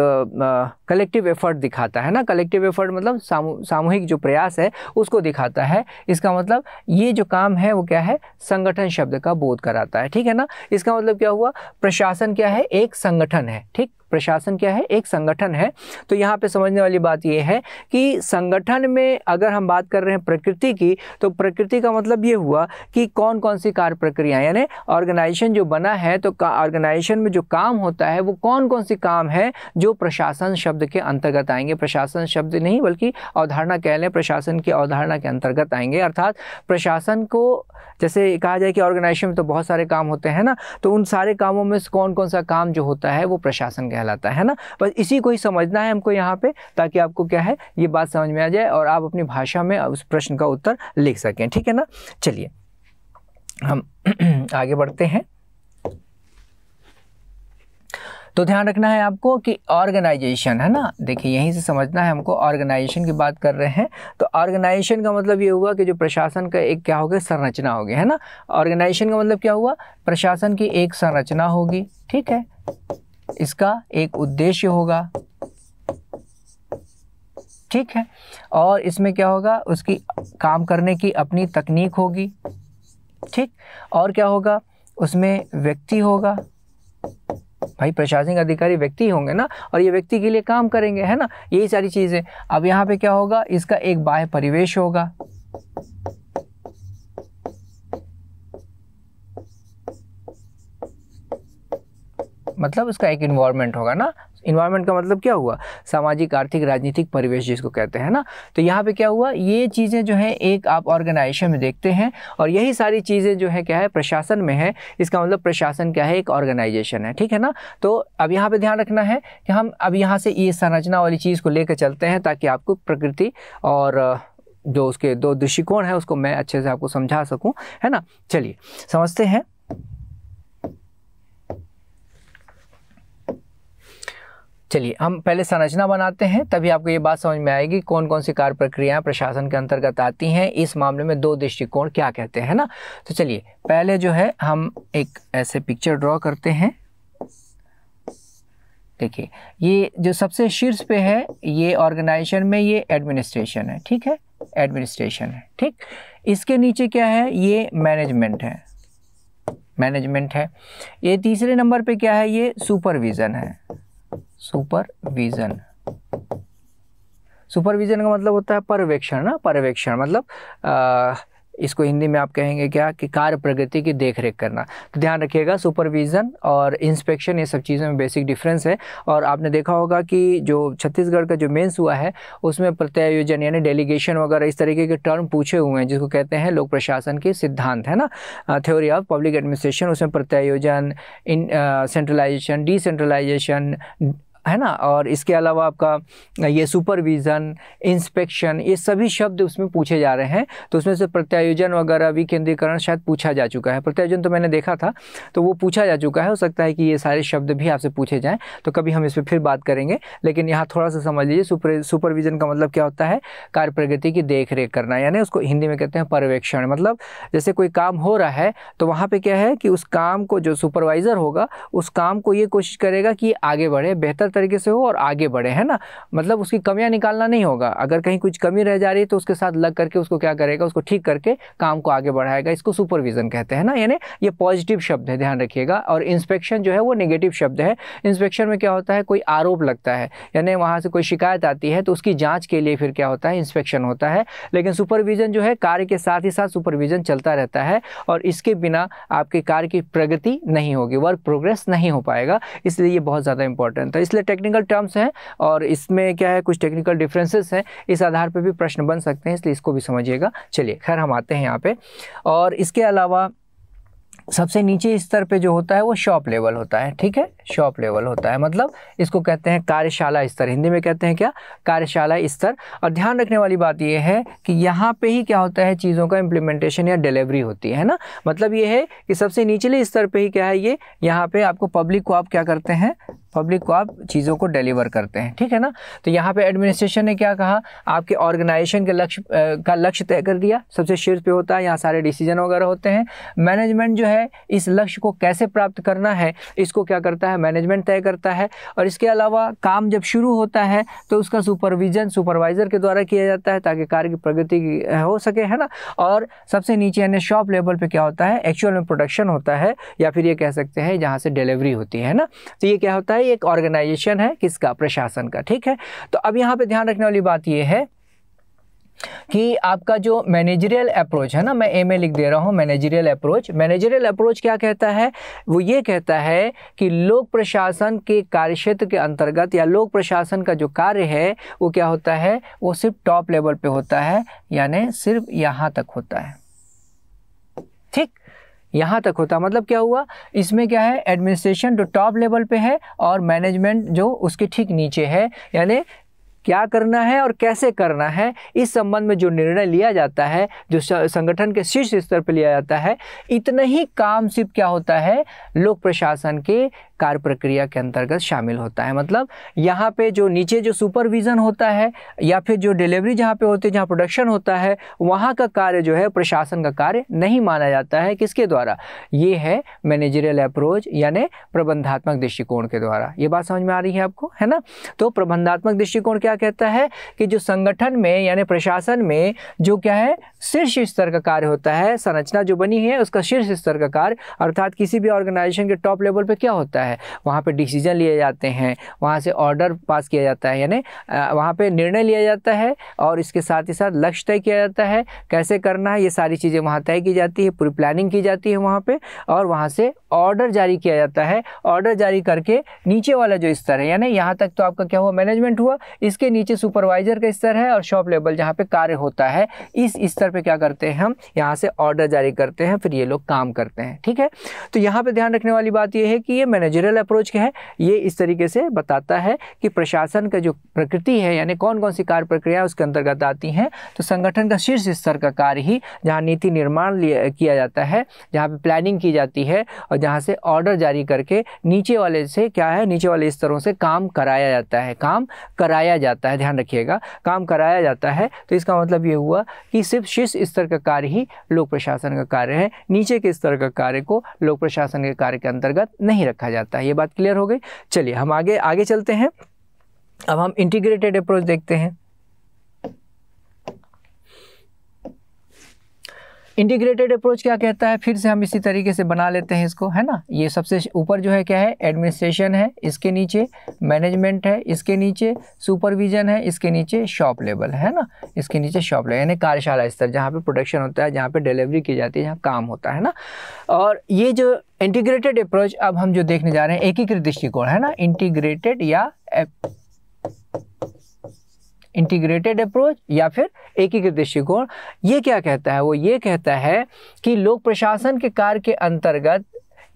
कलेक्टिव एफर्ट दिखाता है ना कलेक्टिव एफर्ट मतलब सामू सामूहिक जो प्रयास है उसको दिखाता है इसका मतलब ये जो काम है वो क्या है संगठन शब्द का बोध कराता है ठीक है ना इसका मतलब क्या हुआ प्रशासन क्या है एक संगठन है ठीक प्रशासन क्या है एक संगठन है तो यहाँ पे समझने वाली बात यह है कि संगठन में अगर हम बात कर रहे हैं प्रकृति की तो प्रकृति का मतलब ये हुआ कि कौन कौन सी कार्य प्रक्रिया यानी ऑर्गेनाइजेशन जो बना है तो ऑर्गेनाइजेशन में जो काम होता है वो कौन कौन सी काम है जो प्रशासन शब्द के अंतर्गत आएंगे प्रशासन शब्द नहीं बल्कि अवधारणा कह लें प्रशासन की अवधारणा के अंतर्गत आएंगे अर्थात प्रशासन को जैसे कहा जाए कि ऑर्गेनाइजेशन में तो बहुत सारे काम होते हैं ना तो उन सारे कामों में कौन कौन सा काम जो होता है वो प्रशासन के कहलाता है ना बस इसी को ही समझना है हमको यहाँ पे ताकि आपको क्या है ये बात समझ में आ जाए और आप अपनी भाषा में उस प्रश्न का उत्तर लिख सकें ठीक है ना चलिए हम आगे बढ़ते हैं तो ध्यान रखना है आपको कि ऑर्गेनाइजेशन है ना देखिए यहीं से समझना है हमको ऑर्गेनाइजेशन की बात कर रहे हैं तो ऑर्गेनाइजेशन का मतलब ये हुआ कि जो प्रशासन का एक क्या हो गया संरचना होगी है ना ऑर्गेनाइजेशन का मतलब क्या हुआ प्रशासन की एक संरचना होगी ठीक है इसका एक उद्देश्य होगा ठीक है और इसमें क्या होगा उसकी काम करने की अपनी तकनीक होगी ठीक और क्या होगा उसमें व्यक्ति होगा भाई प्रशासनिक अधिकारी व्यक्ति होंगे ना और ये व्यक्ति के लिए काम करेंगे है ना यही सारी चीज़ें अब यहाँ पे क्या होगा इसका एक बाह्य परिवेश होगा मतलब उसका एक इन्वायरमेंट होगा ना इन्वायरमेंट का मतलब क्या हुआ सामाजिक आर्थिक राजनीतिक परिवेश जिसको कहते हैं ना तो यहाँ पे क्या हुआ ये चीज़ें जो हैं एक आप ऑर्गेनाइजेशन में देखते हैं और यही सारी चीज़ें जो है क्या है प्रशासन में है इसका मतलब प्रशासन क्या है एक ऑर्गेनाइजेशन है ठीक है ना तो अब यहाँ पर ध्यान रखना है कि हम अब यहाँ से ये संरचना वाली चीज़ को लेकर चलते हैं ताकि आपको प्रकृति और जो उसके दो दृष्टिकोण है उसको मैं अच्छे से आपको समझा सकूँ है ना चलिए समझते हैं चलिए हम पहले संरचना बनाते हैं तभी आपको ये बात समझ में आएगी कौन कौन सी कार्य प्रक्रियाएं प्रशासन के अंतर्गत आती हैं इस मामले में दो दृष्टिकोण क्या कहते हैं ना तो चलिए पहले जो है हम एक ऐसे पिक्चर ड्रॉ करते हैं देखिए ये जो सबसे शीर्ष पे है ये ऑर्गेनाइजेशन में ये एडमिनिस्ट्रेशन है ठीक है एडमिनिस्ट्रेशन है ठीक इसके नीचे क्या है ये मैनेजमेंट है मैनेजमेंट है ये तीसरे नंबर पे क्या है ये सुपरविज़न है सुपरविजन सुपरविजन का मतलब होता है पर्यवेक्षण ना पर्यवेक्षण मतलब आ, इसको हिंदी में आप कहेंगे क्या कि कार्य प्रगति की देख रेख करना तो ध्यान रखिएगा सुपरविज़न और इंस्पेक्शन ये सब चीज़ों में बेसिक डिफरेंस है और आपने देखा होगा कि जो छत्तीसगढ़ का जो मेंस हुआ है उसमें प्रत्यायोजन यानी डेलीगेशन वगैरह इस तरीके के टर्म पूछे हुए हैं जिसको कहते हैं लोक प्रशासन के सिद्धांत है ना थ्योरी ऑफ पब्लिक एडमिनिस्ट्रेशन उसमें प्रत्यायोजन इन सेंट्रलाइजेशन डिसेंट्रलाइजेशन है ना और इसके अलावा आपका ये सुपरविज़न इंस्पेक्शन ये सभी शब्द उसमें पूछे जा रहे हैं तो उसमें से प्रत्यायोजन वगैरह विकेंद्रीकरण शायद पूछा जा चुका है प्रत्यायोजन तो मैंने देखा था तो वो पूछा जा चुका है हो सकता है कि ये सारे शब्द भी आपसे पूछे जाएँ तो कभी हम इस पर फिर बात करेंगे लेकिन यहाँ थोड़ा सा समझ लीजिए सुपर सुपरविज़न का मतलब क्या होता है कार्य प्रगति की देख रेख करना यानी उसको हिंदी में कहते हैं पर्यवेक्षण मतलब जैसे कोई काम हो रहा है तो वहाँ पर क्या है कि उस काम को जो सुपरवाइज़र होगा उस काम को ये कोशिश करेगा कि आगे बढ़े बेहतर तरीके से हो और आगे बढ़े है ना मतलब उसकी कमियां निकालना नहीं होगा अगर कहीं कुछ कमी रह जा रही है तो उसके साथ लग करके उसको क्या करेगा उसको ठीक करके काम को आगे बढ़ाएगा इसको सुपरविज़न कहते हैं ना यानी ये पॉजिटिव शब्द है ध्यान रखिएगा और इंस्पेक्शन जो है वो निगेटिव शब्द है इंस्पेक्शन में क्या होता है कोई आरोप लगता है यानी वहाँ से कोई शिकायत आती है तो उसकी जाँच के लिए फिर क्या होता है इंस्पेक्शन होता है लेकिन सुपरविज़न जो है कार्य के साथ ही साथ सुपरविज़न चलता रहता है और इसके बिना आपके कार्य की प्रगति नहीं होगी वर्क प्रोग्रेस नहीं हो पाएगा इसलिए ये बहुत ज़्यादा इंपॉर्टेंट है इसलिए से टेक्निकल टर्म्स हैं और इसमें क्या है कुछ टेक्निकल डिफरेंसेस हैं इस आधार पर भी प्रश्न बन सकते हैं इसलिए इसको भी समझिएगा चलिए खैर हम आते हैं यहाँ पर और इसके अलावा सबसे नीचे स्तर पे जो होता है वो शॉप लेवल होता है ठीक है शॉप लेवल होता है मतलब इसको कहते हैं कार्यशाला स्तर हिंदी में कहते हैं क्या कार्यशाला स्तर और ध्यान रखने वाली बात ये है कि यहाँ पे ही क्या होता है चीज़ों का इम्प्लीमेंटेशन या डिलीवरी होती है ना मतलब ये है कि सबसे निचले स्तर पर ही क्या है ये यहाँ पर आपको पब्लिक को आप क्या करते हैं पब्लिक को आप चीज़ों को डिलीवर करते हैं ठीक है ना तो यहाँ पे एडमिनिस्ट्रेशन ने क्या कहा आपके ऑर्गेनाइजेशन के लक्ष्य का लक्ष्य तय कर दिया सबसे शीर्ष पे होता है यहाँ सारे डिसीजन वगैरह होते हैं मैनेजमेंट जो है इस लक्ष्य को कैसे प्राप्त करना है इसको क्या करता है मैनेजमेंट तय करता है और इसके अलावा काम जब शुरू होता है तो उसका सुपरविजन सुपरवाइज़र के द्वारा किया जाता है ताकि कार्य की प्रगति हो सके है ना और सबसे नीचे यानी शॉप लेवल पर क्या होता है एक्चुअल में प्रोडक्शन होता है या फिर ये कह सकते हैं जहाँ से डिलीवरी होती है ना तो ये क्या होता है है एक ऑर्गेनाइजेशन है किसका प्रशासन का ठीक है तो अब यहाँ पे ध्यान रखने वाली बात ये है कि आपका जो मैनेजरियल अप्रोच है ना मैं एम लिख दे रहा हूँ मैनेजरियल अप्रोच मैनेजरियल अप्रोच क्या कहता है वो ये कहता है कि लोक प्रशासन के कार्य क्षेत्र के अंतर्गत या लोक प्रशासन का जो कार्य है वो क्या होता है वो सिर्फ टॉप लेवल पे होता है यानी सिर्फ यहाँ तक होता है ठीक यहाँ तक होता मतलब क्या हुआ इसमें क्या है एडमिनिस्ट्रेशन जो टॉप लेवल पे है और मैनेजमेंट जो उसके ठीक नीचे है यानी क्या करना है और कैसे करना है इस संबंध में जो निर्णय लिया जाता है जो संगठन के शीर्ष स्तर पर लिया जाता है इतना ही काम सिर्फ क्या होता है लोक प्रशासन के कार्य प्रक्रिया के अंतर्गत शामिल होता है मतलब यहाँ पे जो नीचे जो सुपरविज़न होता है या फिर जो डिलीवरी जहाँ पे होती है जहाँ प्रोडक्शन होता है वहाँ का कार्य जो है प्रशासन का कार्य नहीं माना जाता है किसके द्वारा ये है मैनेजरियल अप्रोच यानी प्रबंधात्मक दृष्टिकोण के द्वारा ये बात समझ में आ रही है आपको है ना तो प्रबंधात्मक दृष्टिकोण क्या कहता है कि जो संगठन में यानी प्रशासन में जो क्या है शीर्ष स्तर का कार्य होता है संरचना जो बनी है उसका शीर्ष स्तर का कार्य अर्थात किसी भी ऑर्गेनाइजेशन के टॉप लेवल पर क्या होता है है वहाँ पे डिसीजन लिए जाते हैं वहाँ से ऑर्डर पास किया जाता है यानी वहाँ पे निर्णय लिया जाता है और इसके साथ ही साथ लक्ष्य तय किया जाता है कैसे करना है ये सारी चीज़ें वहाँ तय की जाती है पूरी प्लानिंग की जाती है वहाँ पर और वहाँ से ऑर्डर जारी किया जाता है ऑर्डर जारी करके नीचे वाला जो स्तर है यानी यहाँ तक तो आपका क्या हुआ मैनेजमेंट हुआ इसके नीचे सुपरवाइजर का स्तर है और शॉप लेवल जहाँ पे कार्य होता है इस स्तर पे क्या करते हैं हम यहाँ से ऑर्डर जारी करते हैं फिर ये लोग काम करते हैं ठीक है तो यहाँ पे ध्यान रखने वाली बात यह है कि ये मैनेजर जनरल अप्रोच है ये इस तरीके से बताता है कि प्रशासन का जो प्रकृति है यानी कौन कौन सी कार्य प्रक्रिया उसके अंतर्गत आती हैं तो संगठन का शीर्ष स्तर का कार्य ही जहाँ नीति निर्माण किया जाता है जहाँ पर प्लानिंग की जाती है और जहाँ से ऑर्डर जारी करके नीचे वाले से क्या है नीचे वाले स्तरों से काम कराया जाता है काम कराया जाता है ध्यान रखिएगा काम कराया जाता है तो इसका मतलब ये हुआ कि सिर्फ शीर्ष स्तर का कार्य ही लोक प्रशासन का कार्य है नीचे के स्तर का कार्य को लोक प्रशासन के कार्य के अंतर्गत नहीं रखा जाता करता है ये बात क्लियर हो गई चलिए हम आगे आगे चलते हैं अब हम इंटीग्रेटेड अप्रोच देखते हैं इंटीग्रेटेड अप्रोच क्या कहता है फिर से हम इसी तरीके से बना लेते हैं इसको है ना ये सबसे ऊपर जो है क्या है एडमिनिस्ट्रेशन है इसके नीचे मैनेजमेंट है इसके नीचे सुपरविजन है इसके नीचे शॉप लेवल है ना इसके नीचे शॉप लेवल यानी कार्यशाला स्तर जहाँ पर प्रोडक्शन होता है जहाँ पर डिलीवरी की जाती है जहाँ काम होता है ना और ये जो इंटीग्रेटेड अप्रोच अब हम जो देखने जा रहे हैं एकीकृत दृष्टिकोण है ना इंटीग्रेटेड या इंटीग्रेटेड अप्रोच या फिर एकीकृत दृष्टिकोण ये क्या कहता है वो ये कहता है कि लोक प्रशासन के कार्य के अंतर्गत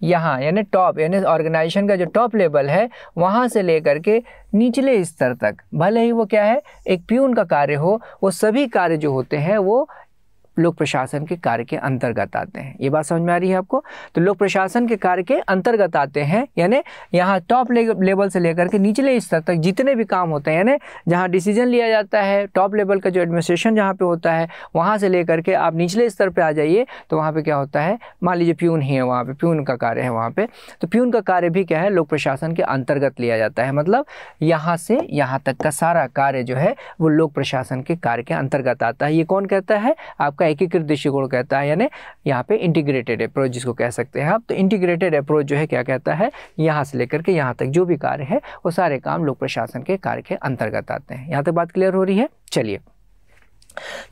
यहाँ यानी टॉप यानी ऑर्गेनाइजेशन का जो टॉप लेवल है वहाँ से लेकर के निचले स्तर तक भले ही वो क्या है एक प्यून का कार्य हो वो सभी कार्य जो होते हैं वो लोक प्रशासन के कार्य के अंतर्गत आते हैं ये बात समझ में आ रही है आपको तो लोक प्रशासन के कार्य के अंतर्गत आते हैं यानी यहाँ टॉप लेवल से लेकर के निचले स्तर तक जितने भी काम होते हैं यानी जहाँ डिसीजन लिया जाता है टॉप लेवल का जो एडमिनिस्ट्रेशन जहाँ पे होता है वहाँ से लेकर के आप निचले स्तर पर आ जाइए तो वहाँ पर क्या होता है मान लीजिए प्यून ही है वहाँ पर प्यून का कार्य है वहाँ पर तो प्यून का कार्य भी क्या है लोक प्रशासन के अंतर्गत लिया जाता है मतलब यहाँ से यहाँ तक का सारा कार्य जो है वो लोक प्रशासन के कार्य के अंतर्गत आता है ये कौन कहता है आपका का एकीकृत दृष्टिकोण कहता है यानी यहाँ पे इंटीग्रेटेड अप्रोच जिसको कह सकते हैं आप तो इंटीग्रेटेड अप्रोच जो है क्या कहता है यहाँ से लेकर के यहाँ तक जो भी कार्य है वो सारे काम लोक प्रशासन के कार्य के अंतर्गत आते हैं यहाँ तक बात क्लियर हो रही है चलिए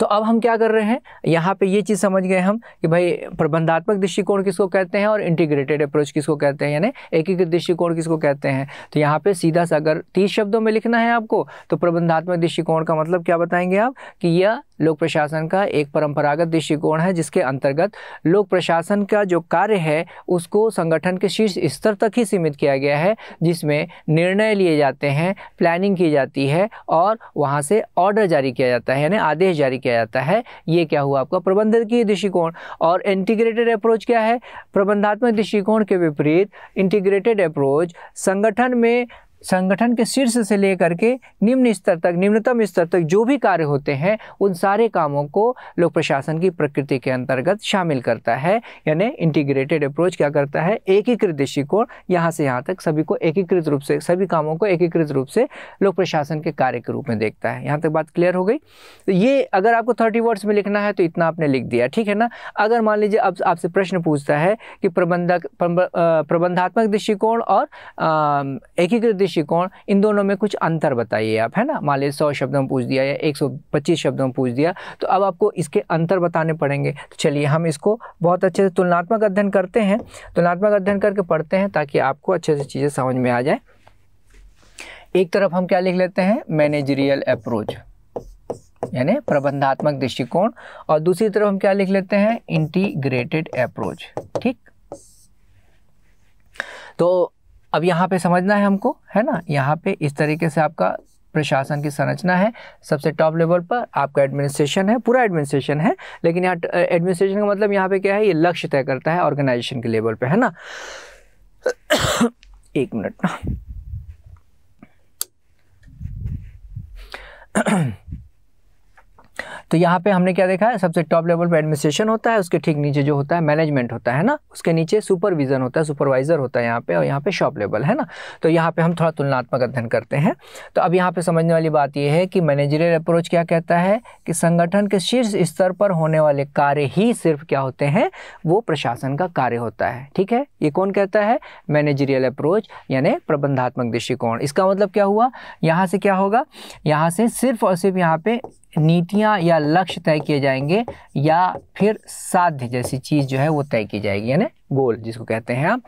तो अब हम क्या कर रहे हैं यहाँ पे ये चीज़ समझ गए हम कि भाई प्रबंधात्मक दृष्टिकोण किसको कहते हैं और इंटीग्रेटेड अप्रोच किसको कहते हैं यानी एकीकृत दृष्टिकोण किसको कहते हैं तो यहाँ पे सीधा सा अगर तीस शब्दों में लिखना है आपको तो प्रबंधात्मक दृष्टिकोण का मतलब क्या बताएंगे आप कि यह लोक प्रशासन का एक परंपरागत दृष्टिकोण है जिसके अंतर्गत लोक प्रशासन का जो कार्य है उसको संगठन के शीर्ष स्तर तक ही सीमित किया गया है जिसमें निर्णय लिए जाते हैं प्लानिंग की जाती है और वहाँ से ऑर्डर जारी किया जाता है यानी आदेश जारी किया जाता है ये क्या हुआ आपका की दृष्टिकोण और इंटीग्रेटेड अप्रोच क्या है प्रबंधात्मक दृष्टिकोण के विपरीत इंटीग्रेटेड अप्रोच संगठन में संगठन के शीर्ष से लेकर के निम्न स्तर तक निम्नतम स्तर तक जो भी कार्य होते हैं उन सारे कामों को लोक प्रशासन की प्रकृति के अंतर्गत शामिल करता है यानी इंटीग्रेटेड अप्रोच क्या करता है एकीकृत दृष्टिकोण यहाँ से यहाँ तक सभी को एकीकृत रूप से सभी कामों को एकीकृत रूप से लोक प्रशासन के कार्य के रूप में देखता है यहाँ तक बात क्लियर हो गई तो ये अगर आपको थर्टी वर्ड्स में लिखना है तो इतना आपने लिख दिया ठीक है ना अगर मान लीजिए अब आपसे प्रश्न पूछता है कि प्रबंधक प्रबंधात्मक दृष्टिकोण और एकीकृत दृष्टिकोण इन दोनों में कुछ अंतर बताइए आप है ना मान लीजिए सौ शब्दों में पूछ दिया या एक सौ पच्चीस शब्दों में पूछ दिया तो अब आपको इसके अंतर बताने पड़ेंगे तो चलिए हम इसको बहुत अच्छे से तुलनात्मक अध्ययन करते हैं तुलनात्मक अध्ययन करके पढ़ते हैं ताकि आपको अच्छे से चीज़ें समझ में आ जाए एक तरफ हम क्या लिख लेते हैं मैनेजरियल अप्रोच यानी प्रबंधात्मक दृष्टिकोण और दूसरी तरफ हम क्या लिख लेते हैं इंटीग्रेटेड अप्रोच ठीक तो अब यहाँ पे समझना है हमको है ना यहाँ पे इस तरीके से आपका प्रशासन की संरचना है सबसे टॉप लेवल पर आपका एडमिनिस्ट्रेशन है पूरा एडमिनिस्ट्रेशन है लेकिन यहाँ एडमिनिस्ट्रेशन का मतलब यहाँ पे क्या है ये लक्ष्य तय करता है ऑर्गेनाइजेशन के लेवल पे है ना एक मिनट तो यहाँ पे हमने क्या देखा है सबसे टॉप लेवल पे एडमिनिस्ट्रेशन होता है उसके ठीक नीचे जो होता है मैनेजमेंट होता है ना उसके नीचे सुपरविजन होता है सुपरवाइजर होता है यहाँ पे और यहाँ पे शॉप लेवल है ना तो यहाँ पे हम थोड़ा तुलनात्मक अध्ययन करते हैं तो अब यहाँ पे समझने वाली बात यह है कि मैनेजरियल अप्रोच क्या कहता है कि संगठन के शीर्ष स्तर पर होने वाले कार्य ही सिर्फ क्या होते हैं वो प्रशासन का कार्य होता है ठीक है ये कौन कहता है मैनेजरियल अप्रोच यानी प्रबंधात्मक दृष्टिकोण इसका मतलब क्या हुआ यहाँ से क्या होगा यहाँ से सिर्फ और सिर्फ यहाँ पे नीतियाँ या लक्ष्य तय किए जाएंगे या फिर साध्य जैसी चीज़ जो है वो तय की जाएगी यानी गोल जिसको कहते हैं आप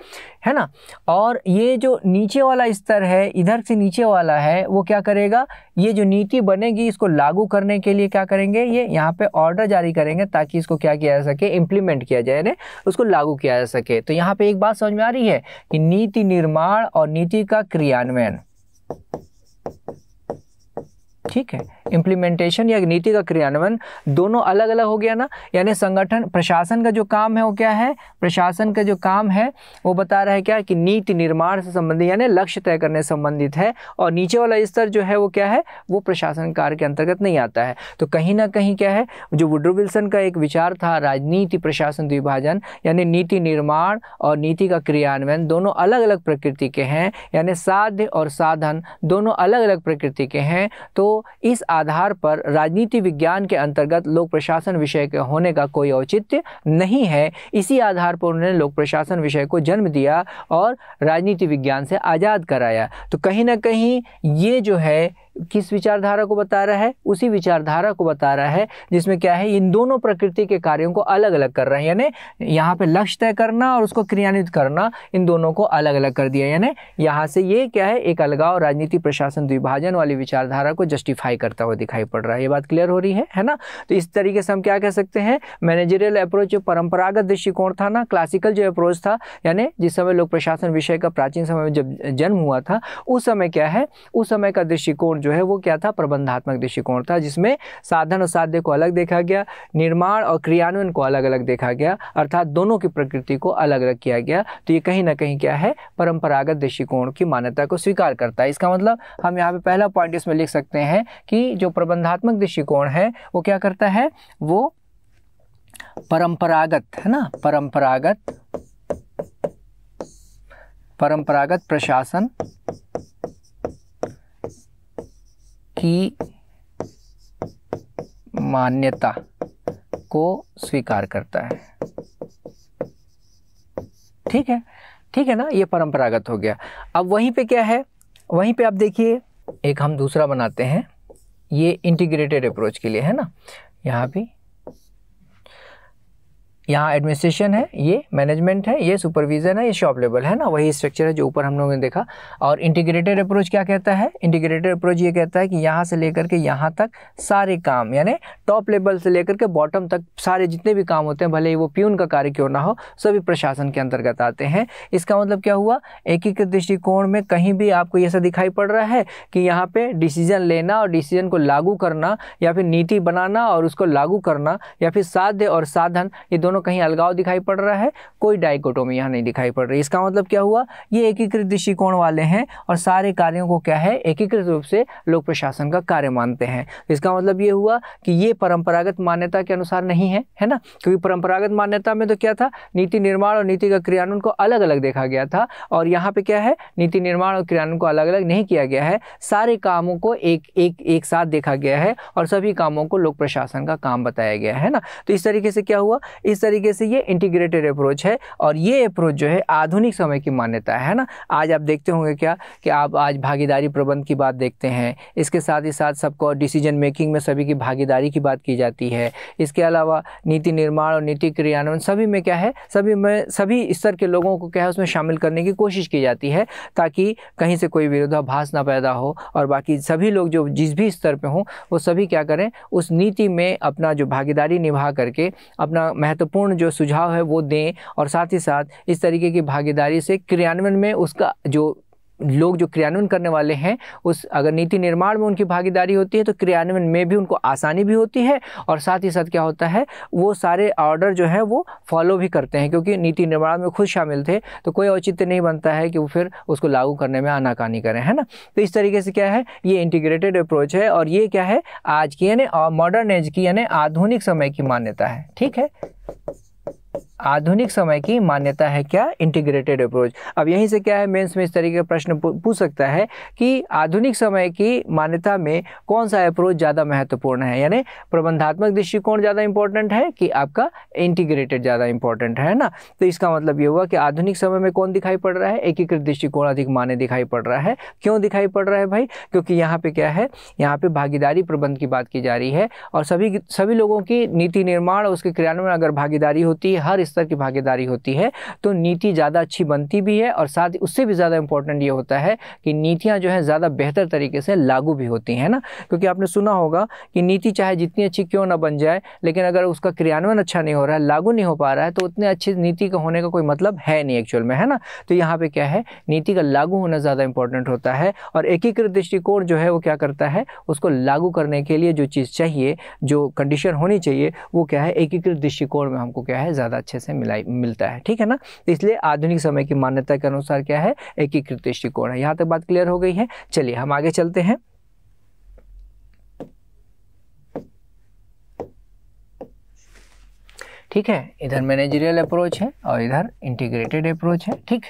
है ना और ये जो नीचे वाला स्तर है इधर से नीचे वाला है वो क्या करेगा ये जो नीति बनेगी इसको लागू करने के लिए क्या करेंगे ये यहाँ पे ऑर्डर जारी करेंगे ताकि इसको क्या किया जा सके इम्प्लीमेंट किया जाए यानी उसको लागू किया जा सके तो यहाँ पर एक बात समझ में आ रही है कि नीति निर्माण और नीति का क्रियान्वयन ठीक है इम्प्लीमेंटेशन या नीति का क्रियान्वयन दोनों अलग अलग हो गया ना यानी संगठन प्रशासन का जो काम है वो क्या है प्रशासन का जो काम है वो बता रहा है क्या कि नीति निर्माण से संबंधित यानी लक्ष्य तय करने से संबंधित है और नीचे वाला स्तर जो है वो क्या है वो प्रशासन कार्य के अंतर्गत नहीं आता है तो कहीं ना कहीं क्या है जो वुड्रो विल्सन का एक विचार था राजनीति प्रशासन द्विभाजन यानी नीति निर्माण और नीति का क्रियान्वयन दोनों अलग अलग प्रकृति के हैं यानी साध्य और साधन दोनों अलग अलग प्रकृति के हैं तो इस आधार पर राजनीति विज्ञान के अंतर्गत लोक प्रशासन विषय के होने का कोई औचित्य नहीं है इसी आधार पर उन्होंने लोक प्रशासन विषय को जन्म दिया और राजनीति विज्ञान से आज़ाद कराया तो कहीं ना कहीं ये जो है किस विचारधारा को बता रहा है उसी विचारधारा को बता रहा है जिसमें क्या है इन दोनों प्रकृति के कार्यों को अलग अलग कर रहे हैं यानी यहाँ पे लक्ष्य तय करना और उसको क्रियान्वित करना इन दोनों को अलग अलग कर दिया यानी यहाँ से ये क्या है एक अलगाव राजनीति प्रशासन विभाजन वाली विचारधारा को जस्टिफाई करता हुआ दिखाई पड़ रहा है ये बात क्लियर हो रही है है ना तो इस तरीके से हम क्या कह सकते हैं मैनेजरियल अप्रोच जो परंपरागत दृष्टिकोण था ना क्लासिकल जो अप्रोच था यानी जिस समय लोग प्रशासन विषय का प्राचीन समय में जब जन्म हुआ था उस समय क्या है उस समय का दृष्टिकोण जो है वो क्या था प्रबंधात्मक दृष्टिकोण था जिसमें साधन और साध्य को अलग देखा गया निर्माण और क्रियान्वयन को अलग अलग देखा गया अर्थात दोनों की प्रकृति को अलग अलग किया गया तो ये कहीं ना कहीं क्या है परंपरागत दृष्टिकोण की मान्यता को स्वीकार करता है इसका मतलब हम यहाँ पे पहला पॉइंट इसमें लिख सकते हैं कि जो प्रबंधात्मक दृष्टिकोण है वो क्या करता है वो परंपरागत है ना परंपरागत परंपरागत प्रशासन की मान्यता को स्वीकार करता है ठीक है ठीक है ना ये परंपरागत हो गया अब वहीं पे क्या है वहीं पे आप देखिए एक हम दूसरा बनाते हैं ये इंटीग्रेटेड अप्रोच के लिए है ना यहाँ भी यहाँ एडमिनिस्ट्रेशन है ये मैनेजमेंट है ये सुपरविज़न है ये शॉप लेवल है ना वही स्ट्रक्चर है जो ऊपर हम लोगों ने देखा और इंटीग्रेटेड अप्रोच क्या कहता है इंटीग्रेटेड अप्रोच ये कहता है कि यहाँ से लेकर के यहाँ तक सारे काम यानी टॉप लेवल से लेकर के बॉटम तक सारे जितने भी काम होते हैं भले ही वो प्यून का कार्य क्यों ना हो सभी प्रशासन के अंतर्गत आते हैं इसका मतलब क्या हुआ एकीकृत दृष्टिकोण में कहीं भी आपको ऐसा सब दिखाई पड़ रहा है कि यहाँ पर डिसीजन लेना और डिसीजन को लागू करना या फिर नीति बनाना और उसको लागू करना या फिर साध्य और साधन ये दोनों दोनों कहीं अलगाव दिखाई पड़ रहा है कोई डाइकोटोमी यहाँ नहीं दिखाई पड़ रही इसका मतलब क्या हुआ ये एकीकृत दृष्टिकोण वाले हैं और सारे कार्यों को क्या है एकीकृत रूप से लोक प्रशासन का कार्य मानते हैं इसका मतलब ये हुआ कि ये परंपरागत मान्यता के अनुसार नहीं है है ना क्योंकि परंपरागत मान्यता में तो क्या था नीति निर्माण और नीति का क्रियान्वयन को अलग अलग देखा गया था और यहाँ पे क्या है नीति निर्माण और क्रियान्वयन को अलग अलग नहीं किया गया है सारे कामों को एक एक एक साथ देखा गया है और सभी कामों को लोक प्रशासन का काम बताया गया है ना तो इस तरीके से क्या हुआ इस तरीके से ये इंटीग्रेटेड अप्रोच है और ये अप्रोच जो है आधुनिक समय की मान्यता है ना आज आप देखते होंगे क्या कि आप आज भागीदारी प्रबंध की बात देखते हैं इसके साथ ही साथ सबको डिसीजन मेकिंग में सभी की भागीदारी की बात की जाती है इसके अलावा नीति निर्माण और नीति क्रियान्वयन सभी में क्या है सभी में सभी स्तर के लोगों को क्या है उसमें शामिल करने की कोशिश की जाती है ताकि कहीं से कोई विरोधाभास ना पैदा हो और बाकी सभी लोग जो जिस भी स्तर पर हों वो सभी क्या करें उस नीति में अपना जो भागीदारी निभा करके अपना महत्वपूर्ण महत्वपूर्ण जो सुझाव है वो दें और साथ ही साथ इस तरीके की भागीदारी से क्रियान्वयन में उसका जो लोग जो क्रियान्वयन करने वाले हैं उस अगर नीति निर्माण में उनकी भागीदारी होती है तो क्रियान्वयन में भी उनको आसानी भी होती है और साथ ही साथ क्या होता है वो सारे ऑर्डर जो है वो फॉलो भी करते हैं क्योंकि नीति निर्माण में खुद शामिल थे तो कोई औचित्य नहीं बनता है कि वो फिर उसको लागू करने में आनाकानी करें है ना तो इस तरीके से क्या है ये इंटीग्रेटेड अप्रोच है और ये क्या है आज की यानी मॉडर्न एज की यानी आधुनिक समय की मान्यता है ठीक है आधुनिक समय की मान्यता है क्या इंटीग्रेटेड अप्रोच अब यहीं से क्या है मेंस में इस तरीके का प्रश्न पूछ सकता है कि आधुनिक समय की मान्यता में कौन सा अप्रोच ज़्यादा महत्वपूर्ण है यानी प्रबंधात्मक दृष्टिकोण ज़्यादा इंपॉर्टेंट है कि आपका इंटीग्रेटेड ज़्यादा इंपॉर्टेंट है ना तो इसका मतलब ये हुआ कि आधुनिक समय में कौन दिखाई पड़ रहा है एकीकृत दृष्टिकोण अधिक मान्य दिखाई पड़ रहा है क्यों दिखाई पड़ रहा है भाई क्योंकि यहाँ पर क्या है यहाँ पर भागीदारी प्रबंध की बात की जा रही है और सभी सभी लोगों की नीति निर्माण और उसके क्रियान्वयन अगर भागीदारी होती है हर स्तर की भागीदारी होती है तो नीति ज़्यादा अच्छी बनती भी है और साथ ही उससे भी ज़्यादा इंपॉर्टेंट ये होता है कि नीतियाँ जो हैं ज़्यादा बेहतर तरीके से लागू भी होती हैं ना क्योंकि आपने सुना होगा कि नीति चाहे जितनी अच्छी क्यों ना बन जाए लेकिन अगर उसका क्रियान्वयन अच्छा नहीं हो रहा है लागू नहीं हो पा रहा है तो उतने अच्छी नीति का होने का कोई मतलब है नहीं एक्चुअल में है ना तो यहाँ पर क्या है नीति का लागू होना ज़्यादा इंपॉर्टेंट होता है और एकीकृत दृष्टिकोण जो है वो क्या करता है उसको लागू करने के लिए जो चीज़ चाहिए जो कंडीशन होनी चाहिए वो क्या है एकीकृत दृष्टिकोण में हमको क्या है ज़्यादा अच्छे अच्छे से मिलाई मिलता है ठीक है ना इसलिए आधुनिक समय की मान्यता के अनुसार क्या है एकीकृत दृष्टिकोण है यहाँ तक बात क्लियर हो गई है चलिए हम आगे चलते हैं ठीक है इधर मैनेजरियल अप्रोच है और इधर इंटीग्रेटेड अप्रोच है ठीक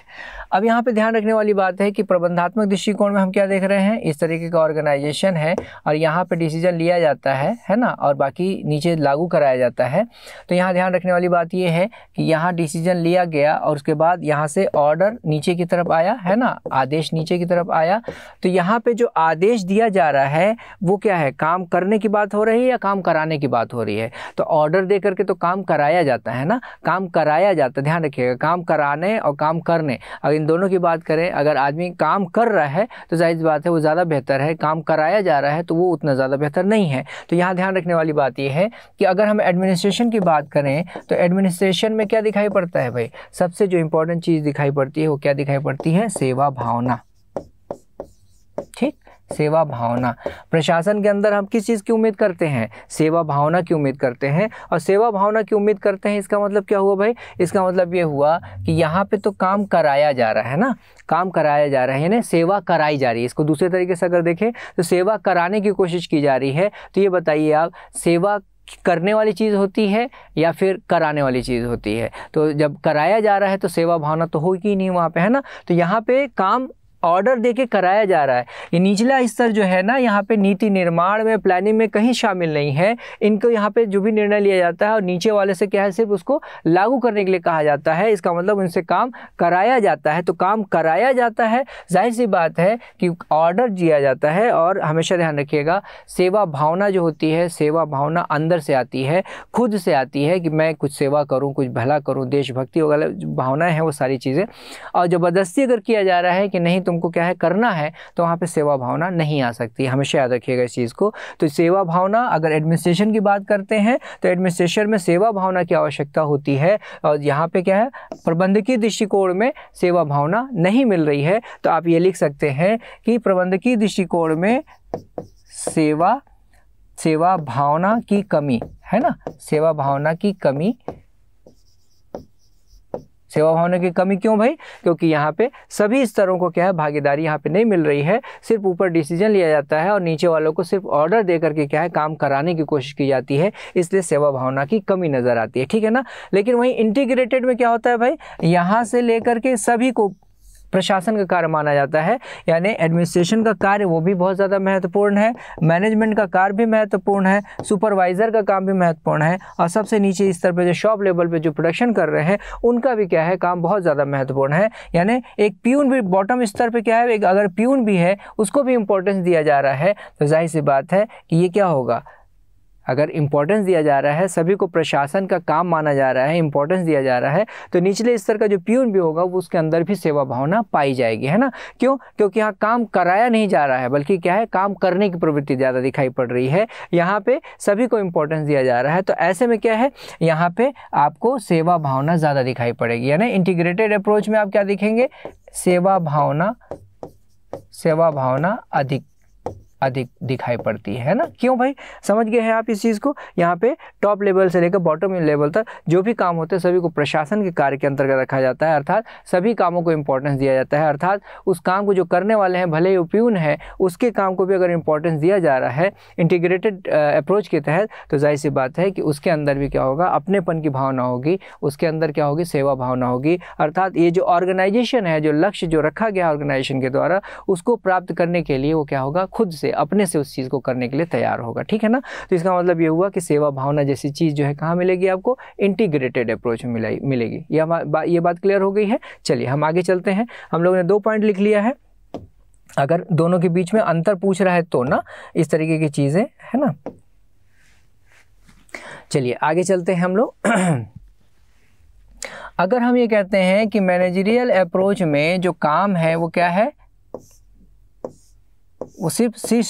अब यहाँ पे ध्यान रखने वाली बात है कि प्रबंधात्मक दृष्टिकोण में हम क्या देख रहे हैं इस तरीके का ऑर्गेनाइजेशन है और यहाँ पे डिसीजन लिया जाता है है ना और बाकी नीचे लागू कराया जाता है तो यहाँ ध्यान रखने वाली बात यह है कि यहाँ डिसीजन लिया गया और उसके बाद यहाँ से ऑर्डर नीचे की तरफ आया है ना आदेश नीचे की तरफ आया तो यहाँ पर जो आदेश दिया जा रहा है वो क्या है काम करने की बात हो रही है या काम कराने की बात हो रही है तो ऑर्डर दे करके तो काम कराया कराया जाता है ना काम कराया जाता है ध्यान रखिएगा काम कराने और काम करने अगर इन दोनों की बात करें अगर आदमी काम कर रहा है तो जाहिर बात है वो ज़्यादा बेहतर है काम कराया जा रहा है तो वो उतना ज़्यादा बेहतर नहीं है तो यहाँ ध्यान रखने वाली बात यह है कि अगर हम एडमिनिस्ट्रेशन की बात करें तो एडमिनिस्ट्रेशन में क्या दिखाई पड़ता है भाई सबसे जो इंपॉर्टेंट चीज़ दिखाई पड़ती है वो क्या दिखाई पड़ती है सेवा भावना ठीक सेवा भावना प्रशासन के अंदर हम किस चीज़ की उम्मीद करते हैं सेवा भावना की उम्मीद करते हैं और सेवा भावना की उम्मीद करते हैं इसका मतलब क्या हुआ भाई इसका मतलब ये हुआ कि यहाँ पे तो काम कराया जा रहा है ना काम कराया जा रहा है यानी सेवा कराई जा रही है इसको दूसरे तरीके से अगर देखें तो सेवा कराने की कोशिश की जा रही है तो ये बताइए आप सेवा करने वाली चीज़ होती है या फिर कराने वाली चीज़ होती है तो जब कराया जा रहा है तो सेवा भावना तो होगी ही नहीं वहाँ पे है ना तो यहाँ पे काम ऑर्डर देके कराया जा रहा है ये निचला स्तर जो है ना यहाँ पे नीति निर्माण में प्लानिंग में कहीं शामिल नहीं है इनको यहाँ पे जो भी निर्णय लिया जाता है और नीचे वाले से क्या है सिर्फ उसको लागू करने के लिए कहा जाता है इसका मतलब उनसे काम कराया जाता है तो काम कराया जाता है जाहिर सी बात है कि ऑर्डर दिया जाता है और हमेशा ध्यान रखिएगा सेवा भावना जो होती है सेवा भावना अंदर से आती है खुद से आती है कि मैं कुछ सेवा करूँ कुछ भला करूँ देशभक्ति वगैरह भावनाएँ हैं वो सारी चीज़ें और ज़बरदस्ती अगर किया जा रहा है कि नहीं तुमको क्या है करना है तो वहाँ पे सेवा भावना नहीं आ सकती हमेशा याद रखिएगा इस चीज़ को तो सेवा भावना अगर एडमिनिस्ट्रेशन की बात करते हैं तो एडमिनिस्ट्रेशन में सेवा भावना की आवश्यकता होती है और यहाँ पर क्या है प्रबंधकीय दृष्टिकोण में सेवा भावना नहीं मिल रही है तो आप ये लिख सकते हैं कि प्रबंधकीय दृष्टिकोण में सेवा सेवा भावना की कमी है ना सेवा भावना की कमी सेवा भावना की कमी क्यों भाई क्योंकि यहाँ पे सभी स्तरों को क्या है भागीदारी यहाँ पे नहीं मिल रही है सिर्फ ऊपर डिसीजन लिया जाता है और नीचे वालों को सिर्फ ऑर्डर दे करके क्या है काम कराने की कोशिश की जाती है इसलिए सेवा भावना की कमी नज़र आती है ठीक है ना लेकिन वहीं इंटीग्रेटेड में क्या होता है भाई यहाँ से लेकर के सभी को प्रशासन का कार्य माना जाता है यानी एडमिनिस्ट्रेशन का कार्य वो भी बहुत ज़्यादा महत्वपूर्ण है मैनेजमेंट का कार्य भी महत्वपूर्ण है सुपरवाइज़र का काम भी महत्वपूर्ण है और सबसे नीचे स्तर पर जो शॉप लेवल पर जो प्रोडक्शन कर रहे हैं उनका भी क्या है काम बहुत ज़्यादा महत्वपूर्ण है यानी एक प्यून भी बॉटम स्तर पर क्या है एक अगर प्यून भी है उसको भी इम्पोर्टेंस दिया जा रहा है तो जाहिर सी बात है कि ये क्या होगा अगर इम्पोर्टेंस दिया जा रहा है सभी को प्रशासन का काम माना जा रहा है इम्पोर्टेंस दिया जा रहा है तो निचले स्तर का जो प्यून भी होगा वो उसके अंदर भी सेवा भावना पाई जाएगी है ना क्यों क्योंकि यहाँ काम कराया नहीं जा रहा है बल्कि क्या है काम करने की प्रवृत्ति ज़्यादा दिखाई पड़ रही है यहाँ पर सभी को इम्पोर्टेंस दिया जा रहा है तो ऐसे में क्या है यहाँ पर आपको सेवा भावना ज़्यादा दिखाई पड़ेगी यानी इंटीग्रेटेड अप्रोच में आप क्या दिखेंगे सेवा भावना सेवा भावना अधिक अधिक दिखाई पड़ती है ना क्यों भाई समझ गए हैं आप इस चीज़ को यहाँ पे टॉप लेवल से लेकर बॉटम लेवल तक जो भी काम होते हैं सभी को प्रशासन के कार्य के अंतर्गत रखा जाता है अर्थात सभी कामों को इम्पोर्टेंस दिया जाता है अर्थात उस काम को जो करने वाले हैं भले ही उपयून है उसके काम को भी अगर इम्पोर्टेंस दिया जा रहा है इंटीग्रेटेड अप्रोच के तहत तो जाहिर सी बात है कि उसके अंदर भी क्या होगा अपनेपन की भावना होगी उसके अंदर क्या होगी सेवा भावना होगी अर्थात ये जो ऑर्गेनाइजेशन है जो लक्ष्य जो रखा गया ऑर्गेनाइजेशन के द्वारा उसको प्राप्त करने के लिए वो क्या होगा खुद से से अपने से उस चीज़ को करने के लिए तैयार होगा ठीक है ना तो इसका मतलब ये हुआ कि सेवा भावना जैसी चीज़ जो है कहाँ मिलेगी आपको इंटीग्रेटेड अप्रोच में मिलेगी ये बा, ये बात क्लियर हो गई है चलिए हम आगे चलते हैं हम लोगों ने दो पॉइंट लिख लिया है अगर दोनों के बीच में अंतर पूछ रहा है तो ना इस तरीके की चीज़ें है ना चलिए आगे चलते हैं हम लोग अगर हम ये कहते हैं कि मैनेजरियल अप्रोच में जो काम है वो क्या है 我是不是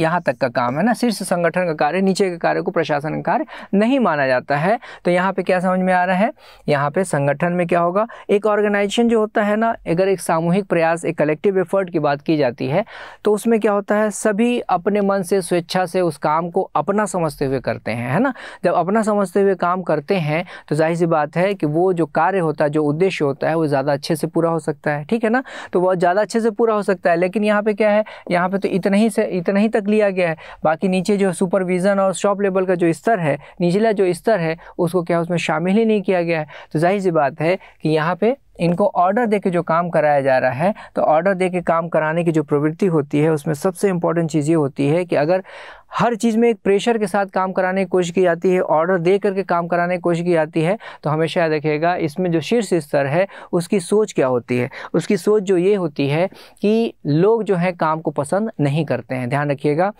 यहाँ तक का काम है ना शीर्ष संगठन का कार्य नीचे के कार्य को प्रशासन का कार्य नहीं माना जाता है तो यहाँ पे क्या समझ में आ रहा है यहाँ पे संगठन में क्या होगा एक ऑर्गेनाइजेशन जो होता है ना अगर एक सामूहिक प्रयास एक कलेक्टिव एफर्ट की बात की जाती है तो उसमें क्या होता है सभी अपने मन से स्वेच्छा से उस काम को अपना समझते हुए करते हैं है ना जब अपना समझते हुए काम करते हैं तो जाहिर सी बात है कि वो जो कार्य होता है जो उद्देश्य होता है वो ज़्यादा अच्छे से पूरा हो सकता है ठीक है ना तो बहुत ज़्यादा अच्छे से पूरा हो सकता है लेकिन यहाँ पर क्या है यहाँ पर तो इतना ही से इतना ही तक तक लिया गया है बाकी नीचे जो सुपरविज़न और शॉप लेवल का जो स्तर है निचला जो स्तर है उसको क्या उसमें शामिल ही नहीं किया गया है तो जाहिर सी बात है कि यहाँ पर इनको ऑर्डर देके जो काम कराया जा रहा है तो ऑर्डर देके काम कराने की जो प्रवृत्ति होती है उसमें सबसे इम्पॉर्टेंट चीज़ ये होती है कि अगर हर चीज़ में एक प्रेशर के साथ काम कराने की कोशिश की जाती है ऑर्डर दे करके काम कराने की कोशिश की जाती है तो हमेशा याद रखिएगा इसमें जो शीर्ष स्तर है उसकी सोच क्या होती है उसकी सोच जो ये होती है कि लोग जो है काम को पसंद नहीं करते हैं ध्यान रखिएगा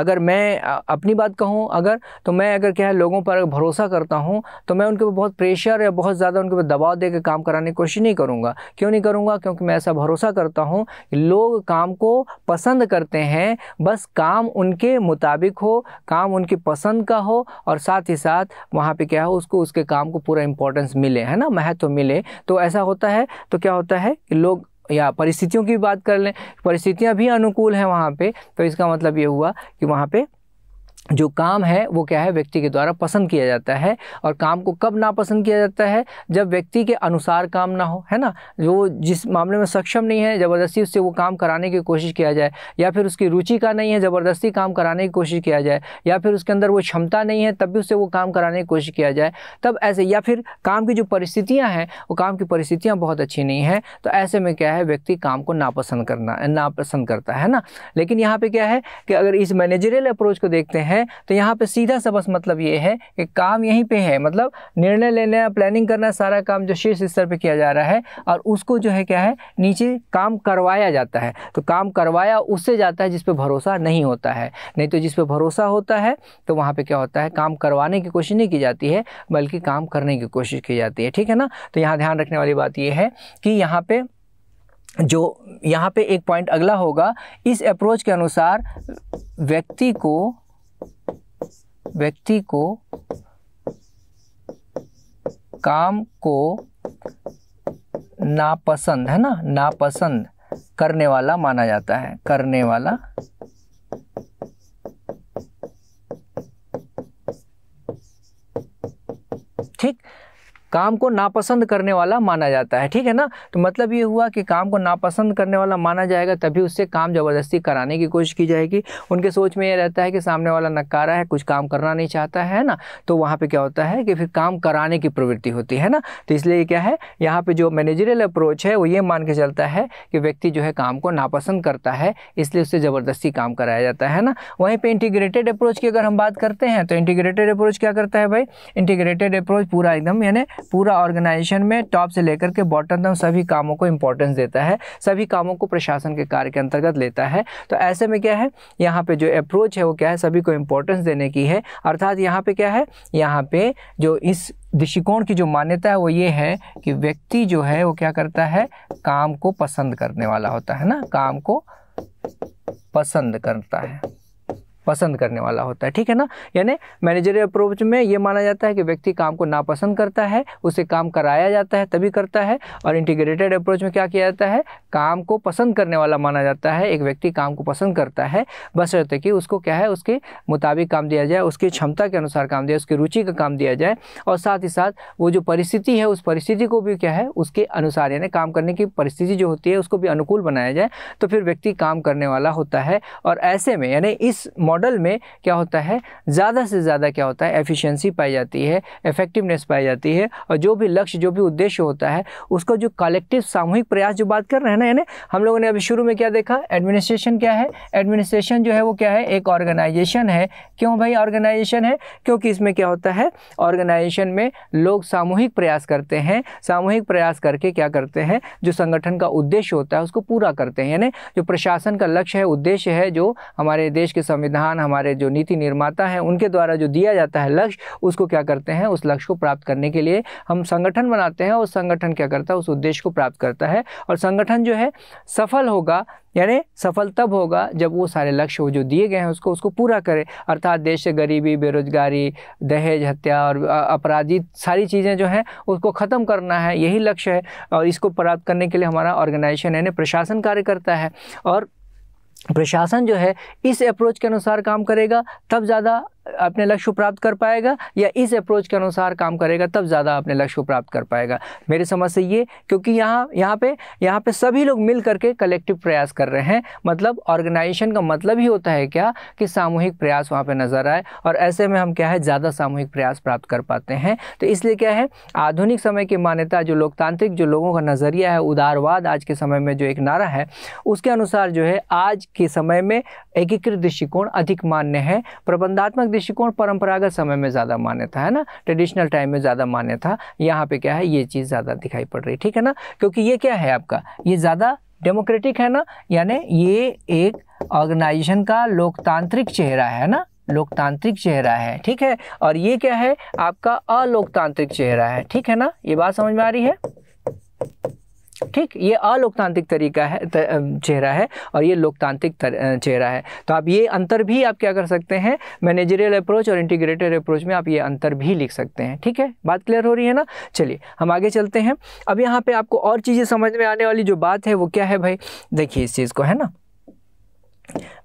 अगर मैं अपनी बात कहूँ अगर तो मैं अगर क्या है लोगों पर भरोसा करता हूँ तो मैं उनके ऊपर बहुत प्रेशर या बहुत ज़्यादा उनके ऊपर दबाव दे काम कराने की कोशिश नहीं करूँगा क्यों नहीं करूँगा क्योंकि मैं ऐसा भरोसा करता हूँ लोग काम को पसंद करते हैं बस काम उनके मुताबिक मुताबिक हो काम उनकी पसंद का हो और साथ ही साथ वहाँ पे क्या हो उसको उसके काम को पूरा इंपॉर्टेंस मिले है ना महत्व तो मिले तो ऐसा होता है तो क्या होता है कि लोग या परिस्थितियों की बात कर लें परिस्थितियाँ भी अनुकूल हैं वहाँ पे तो इसका मतलब ये हुआ कि वहाँ पे जो काम है वो क्या है व्यक्ति के द्वारा पसंद किया जाता है और काम को कब नापसंद किया जाता है जब व्यक्ति के अनुसार काम ना हो है ना जो जिस मामले में सक्षम नहीं है ज़बरदस्ती उससे वो काम कराने की कोशिश किया जाए या फिर उसकी रुचि का नहीं है ज़बरदस्ती काम कराने की कोशिश किया जाए या फिर उसके अंदर वो क्षमता नहीं है तब भी उससे वो काम कराने की कोशिश किया जाए तब ऐसे या फिर काम की जो परिस्थितियाँ हैं वो काम की परिस्थितियाँ बहुत अच्छी नहीं हैं तो ऐसे में क्या है व्यक्ति काम को नापसंद करना नापसंद करता है ना लेकिन यहाँ पर क्या है कि अगर इस मैनेजरियल अप्रोच को देखते हैं है तो यहाँ पे सीधा सा बस मतलब ये है कि काम यहीं पे है मतलब निर्णय लेना प्लानिंग करना सारा काम जो शीर्ष स्तर पे किया जा रहा है और उसको जो है क्या है नीचे काम करवाया जाता है तो काम करवाया उससे जाता है जिस पर भरोसा नहीं होता है नहीं तो जिस पर भरोसा होता है तो वहाँ पर क्या होता है काम करवाने की कोशिश नहीं की जाती है बल्कि काम करने की कोशिश की जाती है ठीक है ना तो यहाँ ध्यान रखने वाली बात यह है कि यहाँ पे जो यहाँ पे एक पॉइंट अगला होगा इस अप्रोच के अनुसार व्यक्ति को व्यक्ति को काम को नापसंद है ना नापसंद करने वाला माना जाता है करने वाला काम को नापसंद करने वाला माना जाता है ठीक है ना तो मतलब ये हुआ कि काम को नापसंद करने वाला माना जाएगा तभी उससे काम ज़बरदस्ती कराने की कोशिश की जाएगी उनके सोच में ये रहता है कि सामने वाला नकारा है कुछ काम करना नहीं चाहता है ना तो वहाँ पर क्या होता है कि फिर काम कराने की प्रवृत्ति होती है ना तो इसलिए क्या है यहाँ पर जो मैनेजरियल अप्रोच है वो ये मान के चलता है कि व्यक्ति जो है काम को नापसंद करता है इसलिए उससे ज़बरदस्ती काम कराया जाता है ना वहीं पर इंटीग्रेटेड अप्रोच की अगर हम बात करते हैं तो इंटीग्रेटेड अप्रोच क्या करता है भाई इंटीग्रेटेड अप्रोच पूरा एकदम यानी पूरा ऑर्गेनाइजेशन में टॉप से लेकर के बॉटम तक सभी कामों को इंपॉर्टेंस देता है सभी कामों को प्रशासन के कार्य के अंतर्गत लेता है तो ऐसे में क्या है यहाँ पे जो अप्रोच है वो क्या है सभी को इम्पोर्टेंस देने की है अर्थात यहाँ पे क्या है यहाँ पे जो इस दृष्टिकोण की जो मान्यता है वो ये है कि व्यक्ति जो है वो क्या करता है काम को पसंद करने वाला होता है ना काम को पसंद करता है पसंद करने वाला होता है ठीक है ना यानी मैनेजर अप्रोच में ये माना जाता है कि व्यक्ति काम को नापसंद करता है उसे काम कराया जाता है तभी करता है और इंटीग्रेटेड अप्रोच में क्या किया जाता है काम को पसंद करने वाला माना जाता है एक व्यक्ति काम को पसंद करता है बस रहते कि उसको क्या है उसके मुताबिक काम दिया जाए उसकी क्षमता के अनुसार काम दिया उसकी रुचि का काम दिया जाए और साथ ही साथ वो जो परिस्थिति है उस परिस्थिति को भी क्या है उसके अनुसार यानी काम करने की परिस्थिति जो होती है उसको भी अनुकूल बनाया जाए तो फिर व्यक्ति काम करने वाला होता है और ऐसे में यानी इस मॉडल में क्या होता है ज़्यादा से ज़्यादा क्या होता है एफिशिएंसी पाई जाती है इफेक्टिवनेस पाई जाती है और जो भी लक्ष्य जो भी उद्देश्य होता है उसका जो कलेक्टिव सामूहिक प्रयास जो बात कर रहे हैं ना यानी हम लोगों ने अभी शुरू में क्या देखा एडमिनिस्ट्रेशन क्या है एडमिनिस्ट्रेशन जो है वो क्या है एक ऑर्गेनाइजेशन है क्यों भाई ऑर्गेनाइजेशन है क्योंकि इसमें क्या होता है ऑर्गेनाइजेशन में लोग सामूहिक प्रयास करते हैं सामूहिक प्रयास करके क्या करते हैं जो संगठन का उद्देश्य होता है उसको पूरा करते हैं यानी जो प्रशासन का लक्ष्य है उद्देश्य है जो हमारे देश के संविधान ध्यान हमारे जो नीति निर्माता हैं उनके द्वारा जो दिया जाता है लक्ष्य उसको क्या करते हैं उस लक्ष्य को प्राप्त करने के लिए हम संगठन बनाते हैं और संगठन क्या करता है उस उद्देश्य को प्राप्त करता है और संगठन जो है सफल होगा यानी सफल तब होगा जब वो सारे लक्ष्य जो दिए गए हैं उसको उसको पूरा करे अर्थात देश से गरीबी बेरोजगारी दहेज हत्या और अपराधी सारी चीज़ें जो हैं उसको ख़त्म करना है यही लक्ष्य है और इसको प्राप्त करने के लिए हमारा ऑर्गेनाइजेशन यानी प्रशासन कार्य करता है और प्रशासन जो है इस अप्रोच के अनुसार काम करेगा तब ज़्यादा अपने लक्ष्य को प्राप्त कर पाएगा या इस अप्रोच के अनुसार काम करेगा तब ज़्यादा अपने लक्ष्य को प्राप्त कर पाएगा मेरी समझ से ये क्योंकि यहाँ यहाँ पे यहाँ पे सभी लोग मिल करके कलेक्टिव प्रयास कर रहे हैं मतलब ऑर्गेनाइजेशन का मतलब ही होता है क्या कि सामूहिक प्रयास वहाँ पर नज़र आए और ऐसे में हम क्या है ज़्यादा सामूहिक प्रयास प्राप्त कर पाते हैं तो इसलिए क्या है आधुनिक समय की मान्यता जो लोकतांत्रिक जो लोगों का नज़रिया है उदारवाद आज के समय में जो एक नारा है उसके अनुसार जो है आज के समय में एकीकृत दृष्टिकोण अधिक मान्य है प्रबंधात्मक दृष्टिकोण परंपरागत समय में ज़्यादा मान्यता है ना ट्रेडिशनल टाइम में ज़्यादा मान्यता यहाँ पे क्या है ये चीज़ ज़्यादा दिखाई पड़ रही है ठीक है ना क्योंकि ये क्या है आपका ये ज़्यादा डेमोक्रेटिक है ना यानी ये एक ऑर्गेनाइजेशन का लोकतांत्रिक चेहरा है ना लोकतांत्रिक चेहरा है ठीक है और ये क्या है आपका अलोकतांत्रिक चेहरा है ठीक है ना ये बात समझ में आ रही है ठीक ये अलोकतांत्रिक तरीका है चेहरा है और ये लोकतांत्रिक चेहरा है तो आप ये अंतर भी आप क्या कर सकते हैं मैनेजरियल अप्रोच और इंटीग्रेटेड अप्रोच में आप ये अंतर भी लिख सकते हैं ठीक है बात क्लियर हो रही है ना चलिए हम आगे चलते हैं अब यहाँ पर आपको और चीज़ें समझ में आने वाली जो बात है वो क्या है भाई देखिए इस चीज़ को है ना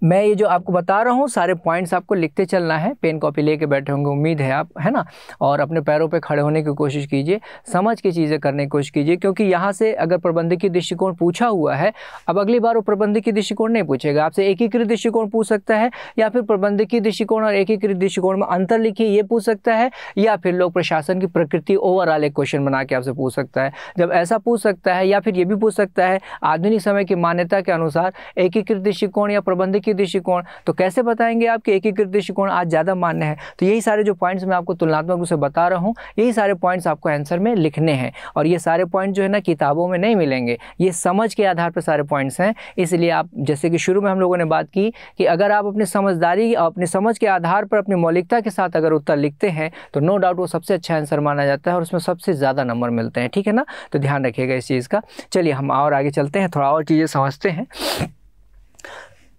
मैं ये जो आपको बता रहा हूँ सारे पॉइंट्स आपको लिखते चलना है पेन कॉपी लेके बैठे होंगे उम्मीद है आप है ना और अपने पैरों पे खड़े होने की कोशिश कीजिए समझ के चीज़ें करने की कोशिश कीजिए क्योंकि यहाँ से अगर प्रबंधकीय दृष्टिकोण पूछा हुआ है अब अगली बार वो प्रबंधकीय दृष्टिकोण नहीं पूछेगा आपसे एकीकृत दृष्टिकोण पूछ सकता है या फिर प्रबंधकीय दृष्टिकोण और एकीकृत दृष्टिकोण में अंतर लिखिए ये पूछ सकता है या फिर लोग प्रशासन की प्रकृति ओवरऑल एक क्वेश्चन बना के आपसे पूछ सकता है जब ऐसा पूछ सकता है या फिर ये भी पूछ सकता है आधुनिक समय की मान्यता के अनुसार एकीकृत दृष्टिकोण या प्रबंधकीय दृष्टिकोण तो कैसे बताएंगे आपके एकीकृत दृष्टिकोण आज ज़्यादा मान्य है तो यही सारे जो पॉइंट्स मैं आपको तुलनात्मक रूप से बता रहा हूँ यही सारे पॉइंट्स आपको आंसर में लिखने हैं और ये सारे पॉइंट जो है ना किताबों में नहीं मिलेंगे ये समझ के आधार पर सारे पॉइंट्स हैं इसलिए आप जैसे कि शुरू में हम लोगों ने बात की कि अगर आप अपनी समझदारी अपने समझ के आधार पर अपनी मौलिकता के साथ अगर उत्तर लिखते हैं तो नो डाउट वो सबसे अच्छा आंसर माना जाता है और उसमें सबसे ज़्यादा नंबर मिलते हैं ठीक है ना तो ध्यान रखिएगा इस चीज़ का चलिए हम और आगे चलते हैं थोड़ा और चीज़ें समझते हैं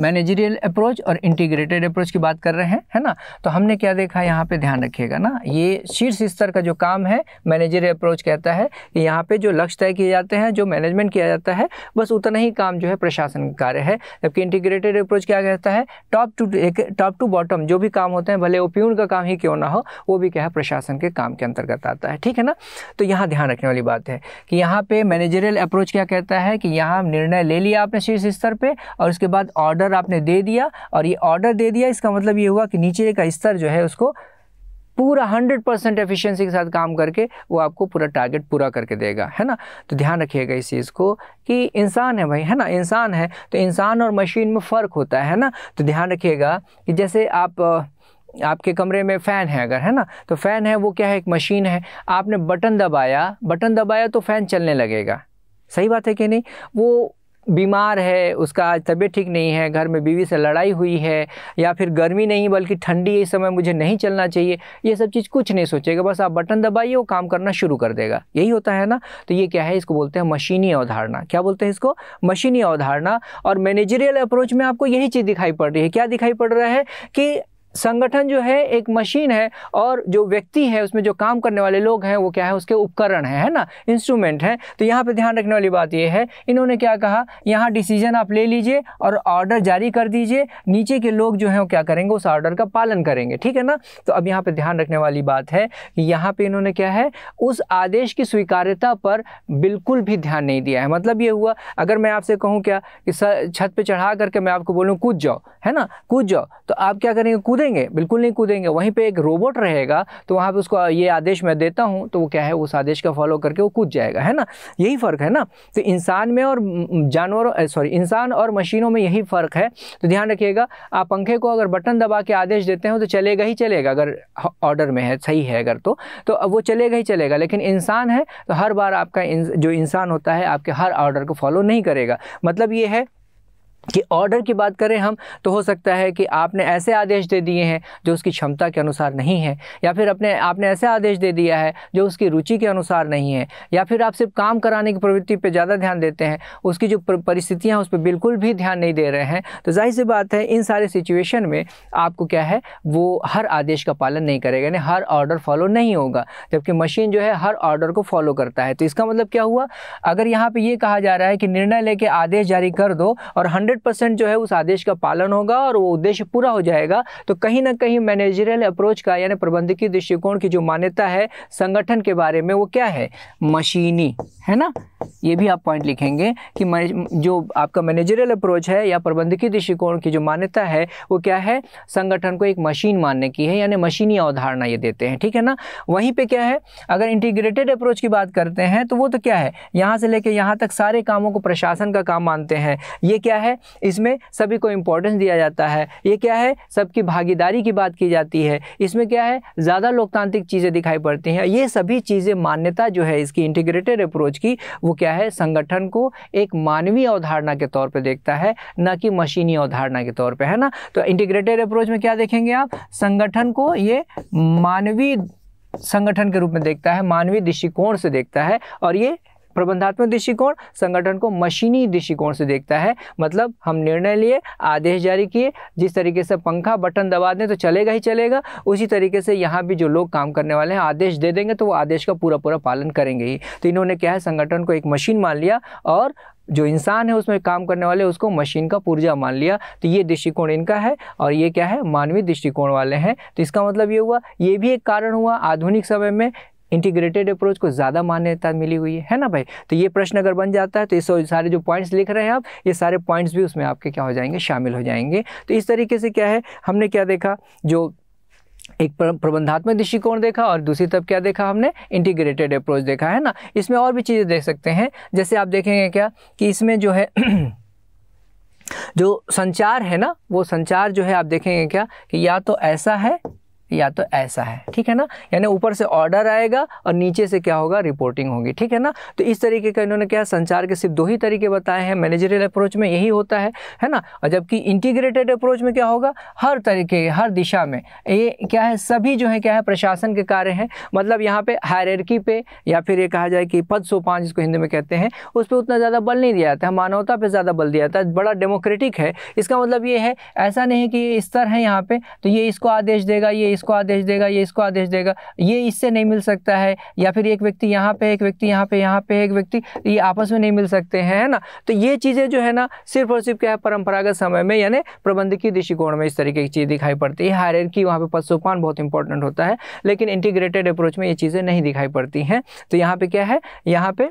मैनेजरियल अप्रोच और इंटीग्रेटेड अप्रोच की बात कर रहे हैं है ना तो हमने क्या देखा यहाँ पे ध्यान रखिएगा ना ये शीर्ष स्तर का जो काम है मैनेजरियल अप्रोच कहता है कि यहाँ पे जो लक्ष्य तय किए जाते हैं जो मैनेजमेंट किया जाता है बस उतना ही काम जो है प्रशासन का कार्य है जबकि इंटीग्रेटेड अप्रोच क्या कहता है टॉप टू एक टॉप टू बॉटम जो भी काम होते हैं भले वो का काम ही क्यों ना हो वो भी क्या है प्रशासन के काम के अंतर्गत आता है ठीक है ना तो यहाँ ध्यान रखने वाली बात है कि यहाँ पे मैनेजरियल अप्रोच क्या कहता है कि यहाँ निर्णय ले लिया आपने शीर्ष स्तर पर और उसके बाद ऑर्डर ऑर्डर आपने दे दिया और ये ऑर्डर दे दिया इसका मतलब ये हुआ कि नीचे का स्तर जो है उसको पूरा 100 परसेंट एफिशियंसी के साथ काम करके वो आपको पूरा टारगेट पूरा करके देगा है ना तो ध्यान रखिएगा इस चीज़ को कि इंसान है भाई है ना इंसान है तो इंसान और मशीन में फ़र्क होता है ना तो ध्यान रखिएगा कि जैसे आप आपके कमरे में फ़ैन है अगर है ना तो फ़ैन है वो क्या है एक मशीन है आपने बटन दबाया बटन दबाया तो फ़ैन चलने लगेगा सही बात है कि नहीं वो बीमार है उसका आज तबीयत ठीक नहीं है घर में बीवी से लड़ाई हुई है या फिर गर्मी नहीं बल्कि ठंडी इस समय मुझे नहीं चलना चाहिए ये सब चीज़ कुछ नहीं सोचेगा बस आप बटन दबाइए वो काम करना शुरू कर देगा यही होता है ना तो ये क्या है इसको बोलते हैं मशीनी अवधारणा क्या बोलते हैं इसको मशीनी अवधारणा और मैनेजरियल अप्रोच में आपको यही चीज़ दिखाई पड़ रही है क्या दिखाई पड़ रहा है कि संगठन जो है एक मशीन है और जो व्यक्ति है उसमें जो काम करने वाले लोग हैं वो क्या है उसके उपकरण है है ना इंस्ट्रूमेंट है तो यहाँ पे ध्यान रखने वाली बात ये है इन्होंने क्या कहा यहाँ डिसीजन आप ले लीजिए और ऑर्डर जारी कर दीजिए नीचे के लोग जो हैं वो क्या करेंगे उस ऑर्डर का पालन करेंगे ठीक है ना तो अब यहाँ पर ध्यान रखने वाली बात है कि यहाँ पर इन्होंने क्या है उस आदेश की स्वीकार्यता पर बिल्कुल भी ध्यान नहीं दिया है मतलब ये हुआ अगर मैं आपसे कहूँ क्या कि छत पर चढ़ा करके मैं आपको बोलूँ कूद जाओ है ना कूद जाओ तो आप क्या करेंगे कूद कूदेंगे बिल्कुल नहीं कूदेंगे वहीं पर एक रोबोट रहेगा तो वहाँ पर उसको ये आदेश मैं देता हूँ तो वो क्या है उस आदेश का फॉलो करके वो कूद जाएगा है ना यही फ़र्क है ना तो इंसान में और जानवरों सॉरी इंसान और मशीनों में यही फ़र्क है तो ध्यान रखिएगा आप पंखे को अगर बटन दबा के आदेश देते हो तो चलेगा ही चलेगा अगर ऑर्डर में है सही है अगर तो तो वो चलेगा ही चलेगा लेकिन इंसान है तो हर बार आपका जो इंसान होता है आपके हर ऑर्डर को फॉलो नहीं करेगा मतलब ये है कि ऑर्डर की बात करें हम तो हो सकता है कि आपने ऐसे आदेश दे दिए हैं जो उसकी क्षमता के अनुसार नहीं है या फिर अपने आपने ऐसे आदेश दे दिया है जो उसकी रुचि के अनुसार नहीं है या फिर आप सिर्फ काम कराने की प्रवृत्ति पर ज़्यादा ध्यान देते हैं उसकी जो परिस्थितियाँ उस पर बिल्कुल भी ध्यान नहीं दे रहे हैं तो जाहिर सी बात है इन सारे सिचुएशन में आपको क्या है वो हर आदेश का पालन नहीं करेगा यानी हर ऑर्डर फॉलो नहीं होगा जबकि मशीन जो है हर ऑर्डर को फॉलो करता है तो इसका मतलब क्या हुआ अगर यहाँ पर ये कहा जा रहा है कि निर्णय लेके आदेश जारी कर दो और हंड्रेड हंड्रेड परसेंट जो है उस आदेश का पालन होगा और वो उद्देश्य पूरा हो जाएगा तो कहीं ना कहीं मैनेजरियल अप्रोच का यानी प्रबंधकीय दृष्टिकोण की जो मान्यता है संगठन के बारे में वो क्या है मशीनी है ना ये भी आप पॉइंट लिखेंगे कि जो आपका मैनेजरियल अप्रोच है या प्रबंधकीय दृष्टिकोण की जो मान्यता है वो क्या है संगठन को एक मशीन मानने की है यानी मशीनी अवधारणा ये देते हैं ठीक है ना वहीं पे क्या है अगर इंटीग्रेटेड अप्रोच की बात करते हैं तो वो तो क्या है यहाँ से लेकर यहाँ तक सारे कामों को प्रशासन का काम मानते हैं ये क्या है इसमें सभी को इम्पोर्टेंस दिया जाता है ये क्या है सबकी भागीदारी की बात की जाती है इसमें क्या है ज़्यादा लोकतांत्रिक चीज़ें दिखाई पड़ती हैं ये सभी चीज़ें मान्यता जो है इसकी इंटीग्रेटेड अप्रोच की वो क्या है संगठन को एक मानवीय अवधारणा के तौर पर देखता है न कि मशीनी अवधारणा के तौर पर है ना तो इंटीग्रेटेड अप्रोच में क्या देखेंगे आप संगठन को ये मानवीय संगठन के रूप में देखता है मानवीय दृष्टिकोण से देखता है और ये प्रबंधात्मक दृष्टिकोण संगठन को मशीनी दृष्टिकोण से देखता है मतलब हम निर्णय लिए आदेश जारी किए जिस तरीके से पंखा बटन दबा दें तो चलेगा ही चलेगा उसी तरीके से यहाँ भी जो लोग काम करने वाले हैं आदेश दे देंगे तो वो आदेश का पूरा पूरा पालन करेंगे ही तो इन्होंने क्या है संगठन को एक मशीन मान लिया और जो इंसान है उसमें काम करने वाले उसको मशीन का पुर्जा मान लिया तो ये दृष्टिकोण इनका है और ये क्या है मानवीय दृष्टिकोण वाले हैं तो इसका मतलब ये हुआ ये भी एक कारण हुआ आधुनिक समय में इंटीग्रेटेड अप्रोच को ज़्यादा मान्यता मिली हुई है है ना भाई तो ये प्रश्न अगर बन जाता है तो इस सारे जो पॉइंट्स लिख रहे हैं आप ये सारे पॉइंट्स भी उसमें आपके क्या हो जाएंगे शामिल हो जाएंगे तो इस तरीके से क्या है हमने क्या देखा जो एक प्रबंधात्मक दृष्टिकोण देखा और दूसरी तरफ क्या देखा हमने इंटीग्रेटेड अप्रोच देखा है ना इसमें और भी चीज़ें देख सकते हैं जैसे आप देखेंगे क्या कि इसमें जो है जो संचार है ना वो संचार जो है आप देखेंगे क्या कि या तो ऐसा है या तो ऐसा है ठीक है ना यानी ऊपर से ऑर्डर आएगा और नीचे से क्या होगा रिपोर्टिंग होगी ठीक है ना तो इस तरीके का इन्होंने क्या संचार के सिर्फ दो ही तरीके बताए हैं मैनेजरियल अप्रोच में यही होता है है ना और जबकि इंटीग्रेटेड अप्रोच में क्या होगा हर तरीके हर दिशा में ये क्या है सभी जो है क्या है प्रशासन के कार्य हैं मतलब यहाँ पर हायरकी पे या फिर ये कहा जाए कि पद सोपान जिसको हिंदी में कहते हैं उस पर उतना ज़्यादा बल नहीं दिया जाता है मानवता पर ज़्यादा बल दिया जाता है बड़ा डेमोक्रेटिक है इसका मतलब ये है ऐसा नहीं कि ये स्तर है यहाँ पर तो ये इसको आदेश देगा ये इसको आदेश देगा ये इसको आदेश देगा ये इससे नहीं मिल सकता है या फिर एक व्यक्ति यहाँ पे एक व्यक्ति यहाँ पे यहाँ पे एक व्यक्ति ये आपस में नहीं मिल सकते हैं है ना तो ये चीज़ें जो है ना सिर्फ और सिर्फ क्या है परंपरागत समय में यानी प्रबंधकीय दृष्टिकोण में इस तरीके की चीज़ दिखाई पड़ती है हायर की वहाँ पर पशुपान बहुत इंपॉर्टेंट होता है लेकिन इंटीग्रेटेड अप्रोच में ये चीज़ें नहीं दिखाई पड़ती हैं तो यहाँ पर क्या है यहाँ पर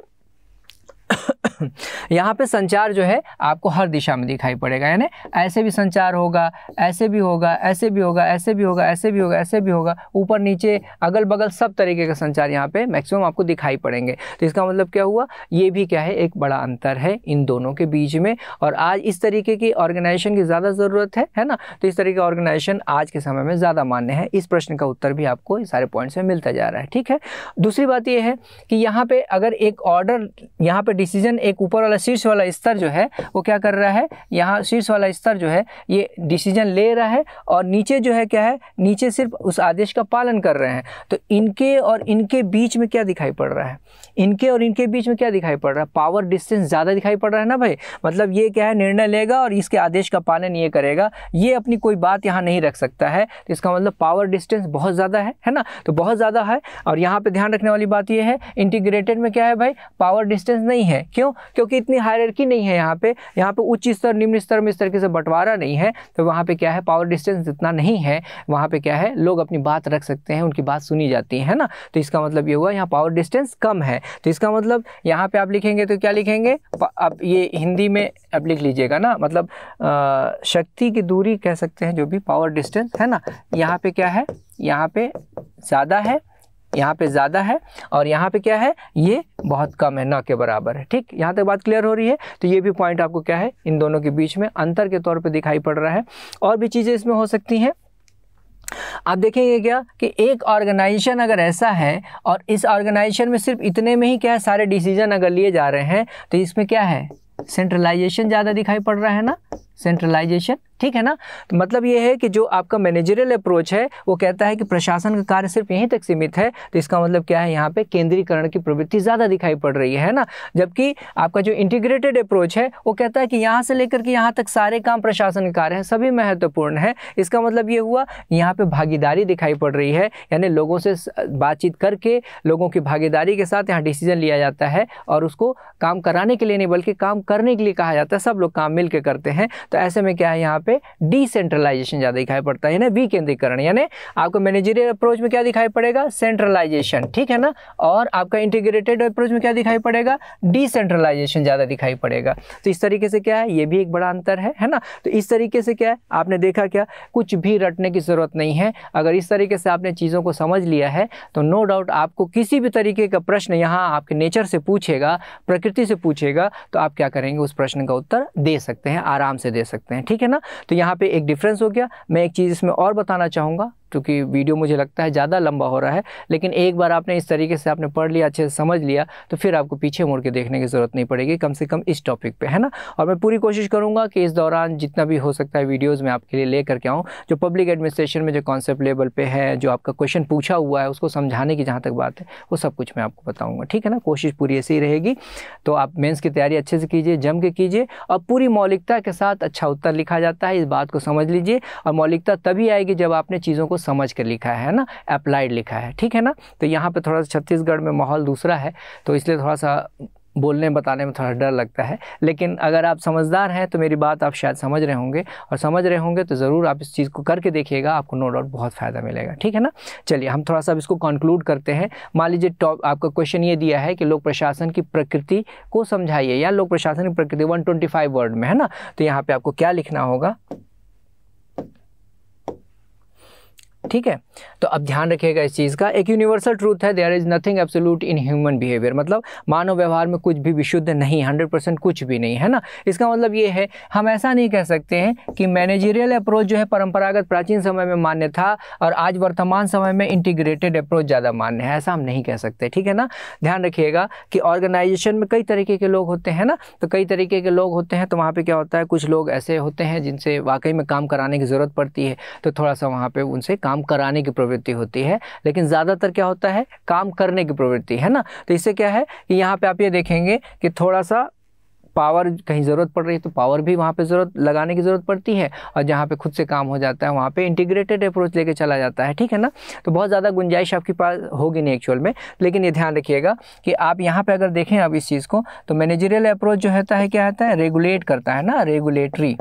यहाँ पे संचार जो है आपको हर दिशा में दिखाई पड़ेगा यानी ऐसे भी संचार होगा ऐसे भी होगा ऐसे भी होगा ऐसे भी होगा ऐसे भी होगा ऐसे भी होगा ऊपर नीचे अगल बगल सब तरीके का संचार यहाँ पे मैक्सिमम आपको दिखाई पड़ेंगे तो इसका मतलब क्या हुआ ये भी क्या है एक बड़ा अंतर है इन दोनों के बीच में और आज इस तरीके की ऑर्गेनाइजेशन की ज़्यादा ज़रूरत है है ना तो इस तरीके का ऑर्गेनाइजेशन आज के समय में ज़्यादा मान्य है इस प्रश्न का उत्तर भी आपको इस सारे पॉइंट्स में मिलता जा रहा है ठीक है दूसरी बात यह है कि यहाँ पर अगर एक ऑर्डर यहाँ पर डिसीजन एक ऊपर वाला शीर्ष वाला स्तर जो है वो क्या कर रहा है यहाँ शीर्ष वाला स्तर जो है ये डिसीजन ले रहा है और नीचे जो है क्या है नीचे सिर्फ उस आदेश का पालन कर रहे हैं तो इनके और इनके बीच में क्या दिखाई पड़ रहा है इनके और इनके बीच में क्या दिखाई पड़ रहा है पावर डिस्टेंस ज़्यादा दिखाई पड़ रहा है ना भाई मतलब ये क्या है निर्णय लेगा और इसके आदेश का पालन ये करेगा ये अपनी कोई बात यहाँ नहीं रख सकता है तो इसका मतलब पावर डिस्टेंस बहुत ज़्यादा है है ना तो बहुत ज़्यादा है और यहाँ पर ध्यान रखने वाली बात यह है इंटीग्रेटेड में क्या है भाई पावर डिस्टेंस नहीं है नहीं है क्यों क्योंकि इतनी हायरकी नहीं है यहाँ पे यहाँ पे उच्च स्तर निम्न स्तर में इस तरीके से बंटवारा नहीं है तो वहाँ पे क्या है पावर डिस्टेंस इतना नहीं है वहाँ पे क्या है लोग अपनी बात रख सकते हैं उनकी बात सुनी जाती है ना तो इसका मतलब ये हुआ यहाँ पावर डिस्टेंस कम है तो इसका मतलब यहाँ पर आप लिखेंगे तो क्या लिखेंगे आप ये हिंदी में आप लिख लीजिएगा ना मतलब शक्ति की दूरी कह सकते हैं जो भी पावर डिस्टेंस है ना यहाँ पर क्या है यहाँ पर ज़्यादा है यहाँ पे ज़्यादा है और यहाँ पे क्या है ये बहुत कम है ना के बराबर है ठीक यहाँ तक बात क्लियर हो रही है तो ये भी पॉइंट आपको क्या है इन दोनों के बीच में अंतर के तौर पे दिखाई पड़ रहा है और भी चीज़ें इसमें हो सकती हैं आप देखेंगे क्या कि एक ऑर्गेनाइजेशन अगर ऐसा है और इस ऑर्गेनाइजेशन में सिर्फ इतने में ही क्या है सारे डिसीजन अगर लिए जा रहे हैं तो इसमें क्या है सेंट्रलाइजेशन ज़्यादा दिखाई पड़ रहा है ना सेंट्रलाइजेशन ठीक है ना तो मतलब ये है कि जो आपका मैनेजरियल अप्रोच है वो कहता है कि प्रशासन का कार्य सिर्फ यहीं तक सीमित है तो इसका मतलब क्या है यहाँ पे केंद्रीकरण की प्रवृत्ति ज़्यादा दिखाई पड़ रही है ना जबकि आपका जो इंटीग्रेटेड अप्रोच है वो कहता है कि यहाँ से लेकर के यहाँ तक सारे काम प्रशासन के कार्य है सभी महत्वपूर्ण है इसका मतलब ये हुआ यहाँ पर भागीदारी दिखाई पड़ रही है यानी लोगों से बातचीत करके लोगों की भागीदारी के साथ यहाँ डिसीजन लिया जाता है और उसको काम कराने के लिए नहीं बल्कि काम करने के लिए कहा जाता है सब लोग काम मिल करते हैं तो ऐसे में क्या है यहाँ पर पे डिसेंट्रलाइजेशन ज़्यादा दिखाई पड़ता है विकेंद्रीकरण यानी आपको मैनेजरियल अप्रोच में क्या दिखाई पड़ेगा सेंट्रलाइजेशन ठीक है ना और आपका इंटीग्रेटेड अप्रोच में क्या दिखाई पड़ेगा डिसेंट्रलाइजेशन ज़्यादा दिखाई पड़ेगा तो इस तरीके से क्या है ये भी एक बड़ा अंतर है है ना तो इस तरीके से क्या है आपने देखा क्या कुछ भी रटने की ज़रूरत नहीं है अगर इस तरीके से आपने चीज़ों को समझ लिया है तो नो डाउट आपको किसी भी तरीके का प्रश्न यहाँ आपके नेचर से पूछेगा प्रकृति से पूछेगा तो आप क्या करेंगे उस प्रश्न का उत्तर दे सकते हैं आराम से दे सकते हैं ठीक है ना तो यहाँ पे एक डिफरेंस हो गया मैं एक चीज़ इसमें और बताना चाहूँगा क्योंकि वीडियो मुझे लगता है ज़्यादा लंबा हो रहा है लेकिन एक बार आपने इस तरीके से आपने पढ़ लिया अच्छे से समझ लिया तो फिर आपको पीछे मुड़ के देखने की ज़रूरत नहीं पड़ेगी कम से कम इस टॉपिक पे है ना और मैं पूरी कोशिश करूँगा कि इस दौरान जितना भी हो सकता है वीडियोज़ मैं आपके लिए ले करके आऊँ जो पब्लिक एडमिनिस्ट्रेशन में जो कॉन्सेप्ट लेवल पर है जो आपका क्वेश्चन पूछा हुआ है उसको समझाने की जहाँ तक बात है वो सब कुछ मैं आपको बताऊँगा ठीक है ना कोशिश पूरी ऐसी ही रहेगी तो आप मेन्स की तैयारी अच्छे से कीजिए जम के कीजिए और पूरी मौलिकता के साथ अच्छा उत्तर लिखा जाता है इस बात को समझ लीजिए और मौलिकता तभी आएगी जब आपने चीज़ों को समझ कर लिखा है ना अप्लाइड लिखा है ठीक है ना तो यहाँ पे थोड़ा सा छत्तीसगढ़ में माहौल दूसरा है तो इसलिए थोड़ा सा बोलने बताने में थोड़ा डर लगता है लेकिन अगर आप समझदार हैं तो मेरी बात आप शायद समझ रहे होंगे और समझ रहे होंगे तो ज़रूर आप इस चीज़ को करके देखिएगा आपको नो डाउट बहुत फ़ायदा मिलेगा ठीक है ना चलिए हम थोड़ा सा इसको कंक्लूड करते हैं मान लीजिए टॉप आपका क्वेश्चन ये दिया है कि लोक प्रशासन की प्रकृति को समझाइए या लोक प्रशासन की प्रकृति वन वर्ड में है ना तो यहाँ पर आपको क्या लिखना होगा ठीक है तो अब ध्यान रखिएगा इस चीज़ का एक यूनिवर्सल ट्रूथ है there is nothing absolute in human behaviour मतलब मानव व्यवहार में कुछ भी विशुद्ध नहीं हंड्रेड परसेंट कुछ भी नहीं है ना इसका मतलब ये है हम ऐसा नहीं कह सकते हैं कि मैनेजरियल अप्रोच जो है परंपरागत प्राचीन समय में मान्य था और आज वर्तमान समय में इंटीग्रेटेड अप्रोच ज़्यादा मान्य है ऐसा हम नहीं कह सकते ठीक है ना ध्यान रखिएगा कि ऑर्गेनाइजेशन में कई तरीके के लोग होते हैं ना तो कई तरीके के लोग होते हैं तो वहाँ पर क्या होता है कुछ लोग ऐसे होते हैं जिनसे वाकई में काम कराने की ज़रूरत पड़ती है तो थोड़ा सा वहाँ पर उनसे काम काम कराने की प्रवृत्ति होती है लेकिन ज़्यादातर क्या होता है काम करने की प्रवृत्ति है ना तो इससे क्या है कि यहाँ पे आप ये देखेंगे कि थोड़ा सा पावर कहीं ज़रूरत पड़ रही है तो पावर भी वहाँ पे ज़रूरत लगाने की ज़रूरत पड़ती है और जहाँ पे खुद से काम हो जाता है वहाँ पे इंटीग्रेटेड अप्रोच लेके चला जाता है ठीक है ना तो बहुत ज़्यादा गुंजाइश आपके पास होगी नहीं एक्चुअल में लेकिन ये ध्यान रखिएगा कि आप यहाँ पे अगर देखें अब इस चीज़ को तो मैनेजरियल अप्रोच जो होता है क्या होता है रेगुलेट करता है ना रेगुलेटरी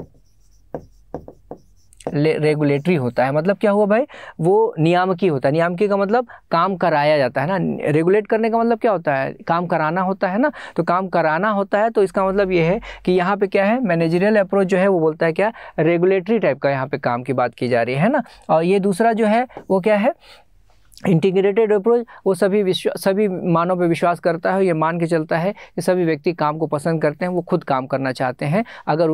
रेगुलेटरी होता है मतलब क्या हुआ भाई वो नियामकी होता है नियामकी का मतलब काम कराया जाता है ना रेगुलेट करने का मतलब क्या होता है काम कराना होता है ना तो काम कराना होता है तो इसका मतलब ये है कि यहाँ पे क्या है मैनेजरियल अप्रोच जो है वो बोलता है क्या रेगुलेटरी टाइप का यहाँ पे काम की बात की जा रही है ना और ये दूसरा जो है वो क्या है इंटीग्रेटेड अप्रोच वो सभी विश्व सभी मानव पर विश्वास करता है ये मान के चलता है कि सभी व्यक्ति काम को पसंद करते हैं वो खुद काम करना चाहते हैं अगर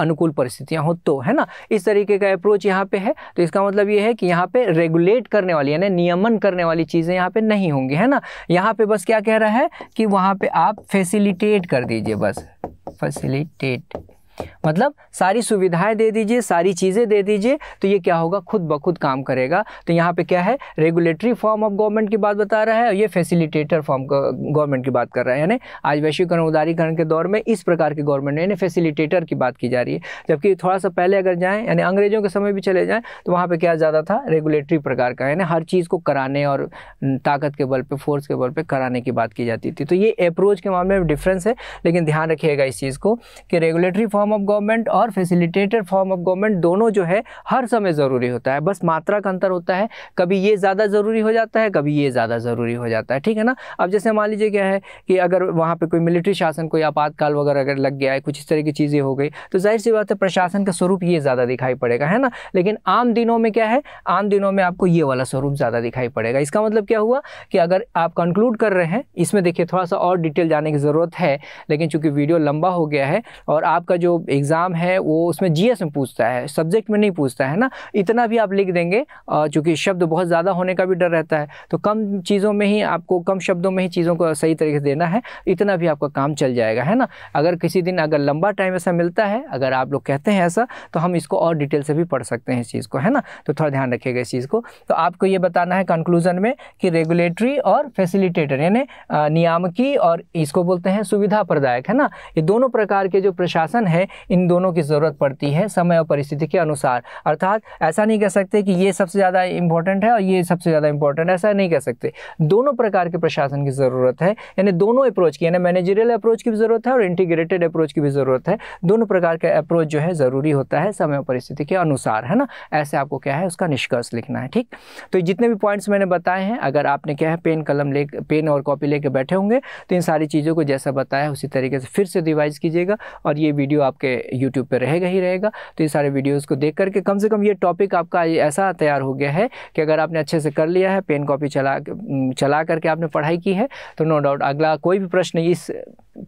अनुकूल परिस्थितियां हो तो है ना इस तरीके का अप्रोच यहाँ पे है तो इसका मतलब ये है कि यहाँ पे रेगुलेट करने वाली यानी नियमन करने वाली चीज़ें यहाँ पर नहीं होंगी है ना यहाँ पर बस क्या कह रहा है कि वहाँ पर आप फैसिलिटेट कर दीजिए बस फैसिलिटेट मतलब सारी सुविधाएं दे दीजिए सारी चीज़ें दे दीजिए तो ये क्या होगा खुद ब खुद काम करेगा तो यहाँ पे क्या है रेगुलेटरी फॉर्म ऑफ गवर्नमेंट की बात बता रहा है और ये फैसिलिटेटर फॉर्म गवर्नमेंट की बात कर रहा है यानी आज वैश्वीकरण उदारीकरण के दौर में इस प्रकार के गवर्नमेंट यानी फैसिलिटेटर की बात की जा रही है जबकि थोड़ा सा पहले अगर जाएँ यानी अंग्रेजों के समय भी चले जाएँ तो वहाँ पर क्या ज़्यादा था रेगुलेटरी प्रकार का यानी हर चीज़ को कराने और ताकत के बल पर फोर्स के बल पर कराने की बात की जाती थी तो ये अप्रोच के मामले में डिफ्रेंस है लेकिन ध्यान रखिएगा इस चीज़ को कि regulatory form form of government और फैसिलिटेटेड फॉर्म ऑफ गवर्नमेंट दोनों जो है हर समय ज़रूरी होता है बस मात्रा का अंतर होता है कभी ये ज़्यादा ज़रूरी हो जाता है कभी ये ज़्यादा ज़रूरी हो जाता है ठीक है ना अब जैसे मान लीजिए क्या है कि अगर वहाँ पर कोई मिलिट्री शासन कोई आपातकाल वगैरह अगर लग गया है कुछ इस तरह की चीज़ें हो गई तो जाहिर सी बात है प्रशासन का स्वरूप ये ज़्यादा दिखाई पड़ेगा है ना लेकिन आम दिनों में क्या है आम दिनों में आपको ये वाला स्वरूप ज़्यादा दिखाई पड़ेगा इसका मतलब क्या हुआ कि अगर आप कंक्लूड कर रहे हैं इसमें देखिए थोड़ा सा और डिटेल जाने की ज़रूरत है लेकिन चूंकि वीडियो लंबा हो गया है और आपका जो एग्ज़ाम है वो उसमें जीएस में पूछता है सब्जेक्ट में नहीं पूछता है ना इतना भी आप लिख देंगे चूँकि शब्द बहुत ज़्यादा होने का भी डर रहता है तो कम चीज़ों में ही आपको कम शब्दों में ही चीज़ों को सही तरीके से देना है इतना भी आपका काम चल जाएगा है ना अगर किसी दिन अगर लंबा टाइम ऐसा मिलता है अगर आप लोग कहते हैं ऐसा तो हम इसको और डिटेल से भी पढ़ सकते हैं इस चीज़ को है ना तो थोड़ा ध्यान रखिएगा इस चीज़ को तो आपको ये बताना है कंक्लूजन में कि रेगुलेटरी और फैसिलिटेटर यानी नियामकी और इसको बोलते हैं सुविधा प्रदायक है ना ये दोनों प्रकार के जो प्रशासन है है इन दोनों की ज़रूरत पड़ती है समय और परिस्थिति के अनुसार अर्थात ऐसा नहीं कह सकते कि ये सबसे ज़्यादा इंपॉर्टेंट है और ये सबसे ज़्यादा इंपॉर्टेंट ऐसा नहीं कह सकते दोनों प्रकार के प्रशासन की ज़रूरत है यानी दोनों अप्रोच की यानी मैनेजरियल अप्रोच की भी ज़रूरत है और इंटीग्रेटेड अप्रोच की भी ज़रूरत है दोनों प्रकार का अप्रोच जो है ज़रूरी होता है समय और परिस्थिति के अनुसार है ना ऐसे आपको क्या है उसका निष्कर्ष लिखना है ठीक तो जितने भी पॉइंट्स मैंने बताए हैं अगर आपने क्या है पेन कलम ले पेन और कॉपी लेके बैठे होंगे तो इन सारी चीज़ों को जैसा बताया उसी तरीके से फिर से रिवाइज़ कीजिएगा और ये वीडियो आपके यूट्यूब पर रहेगा ही रहेगा तो ये सारे वीडियोज़ को देख करके कम से कम ये टॉपिक आपका ऐसा तैयार हो गया है कि अगर आपने अच्छे से कर लिया है पेन कॉपी चला चला करके आपने पढ़ाई की है तो नो डाउट अगला कोई भी प्रश्न इस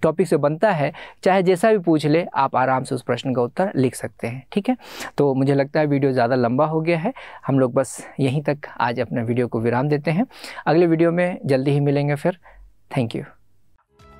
टॉपिक से बनता है चाहे जैसा भी पूछ ले आप आराम से उस प्रश्न का उत्तर लिख सकते हैं ठीक है तो मुझे लगता है वीडियो ज़्यादा लंबा हो गया है हम लोग बस यहीं तक आज अपने वीडियो को विराम देते हैं अगले वीडियो में जल्दी ही मिलेंगे फिर थैंक यू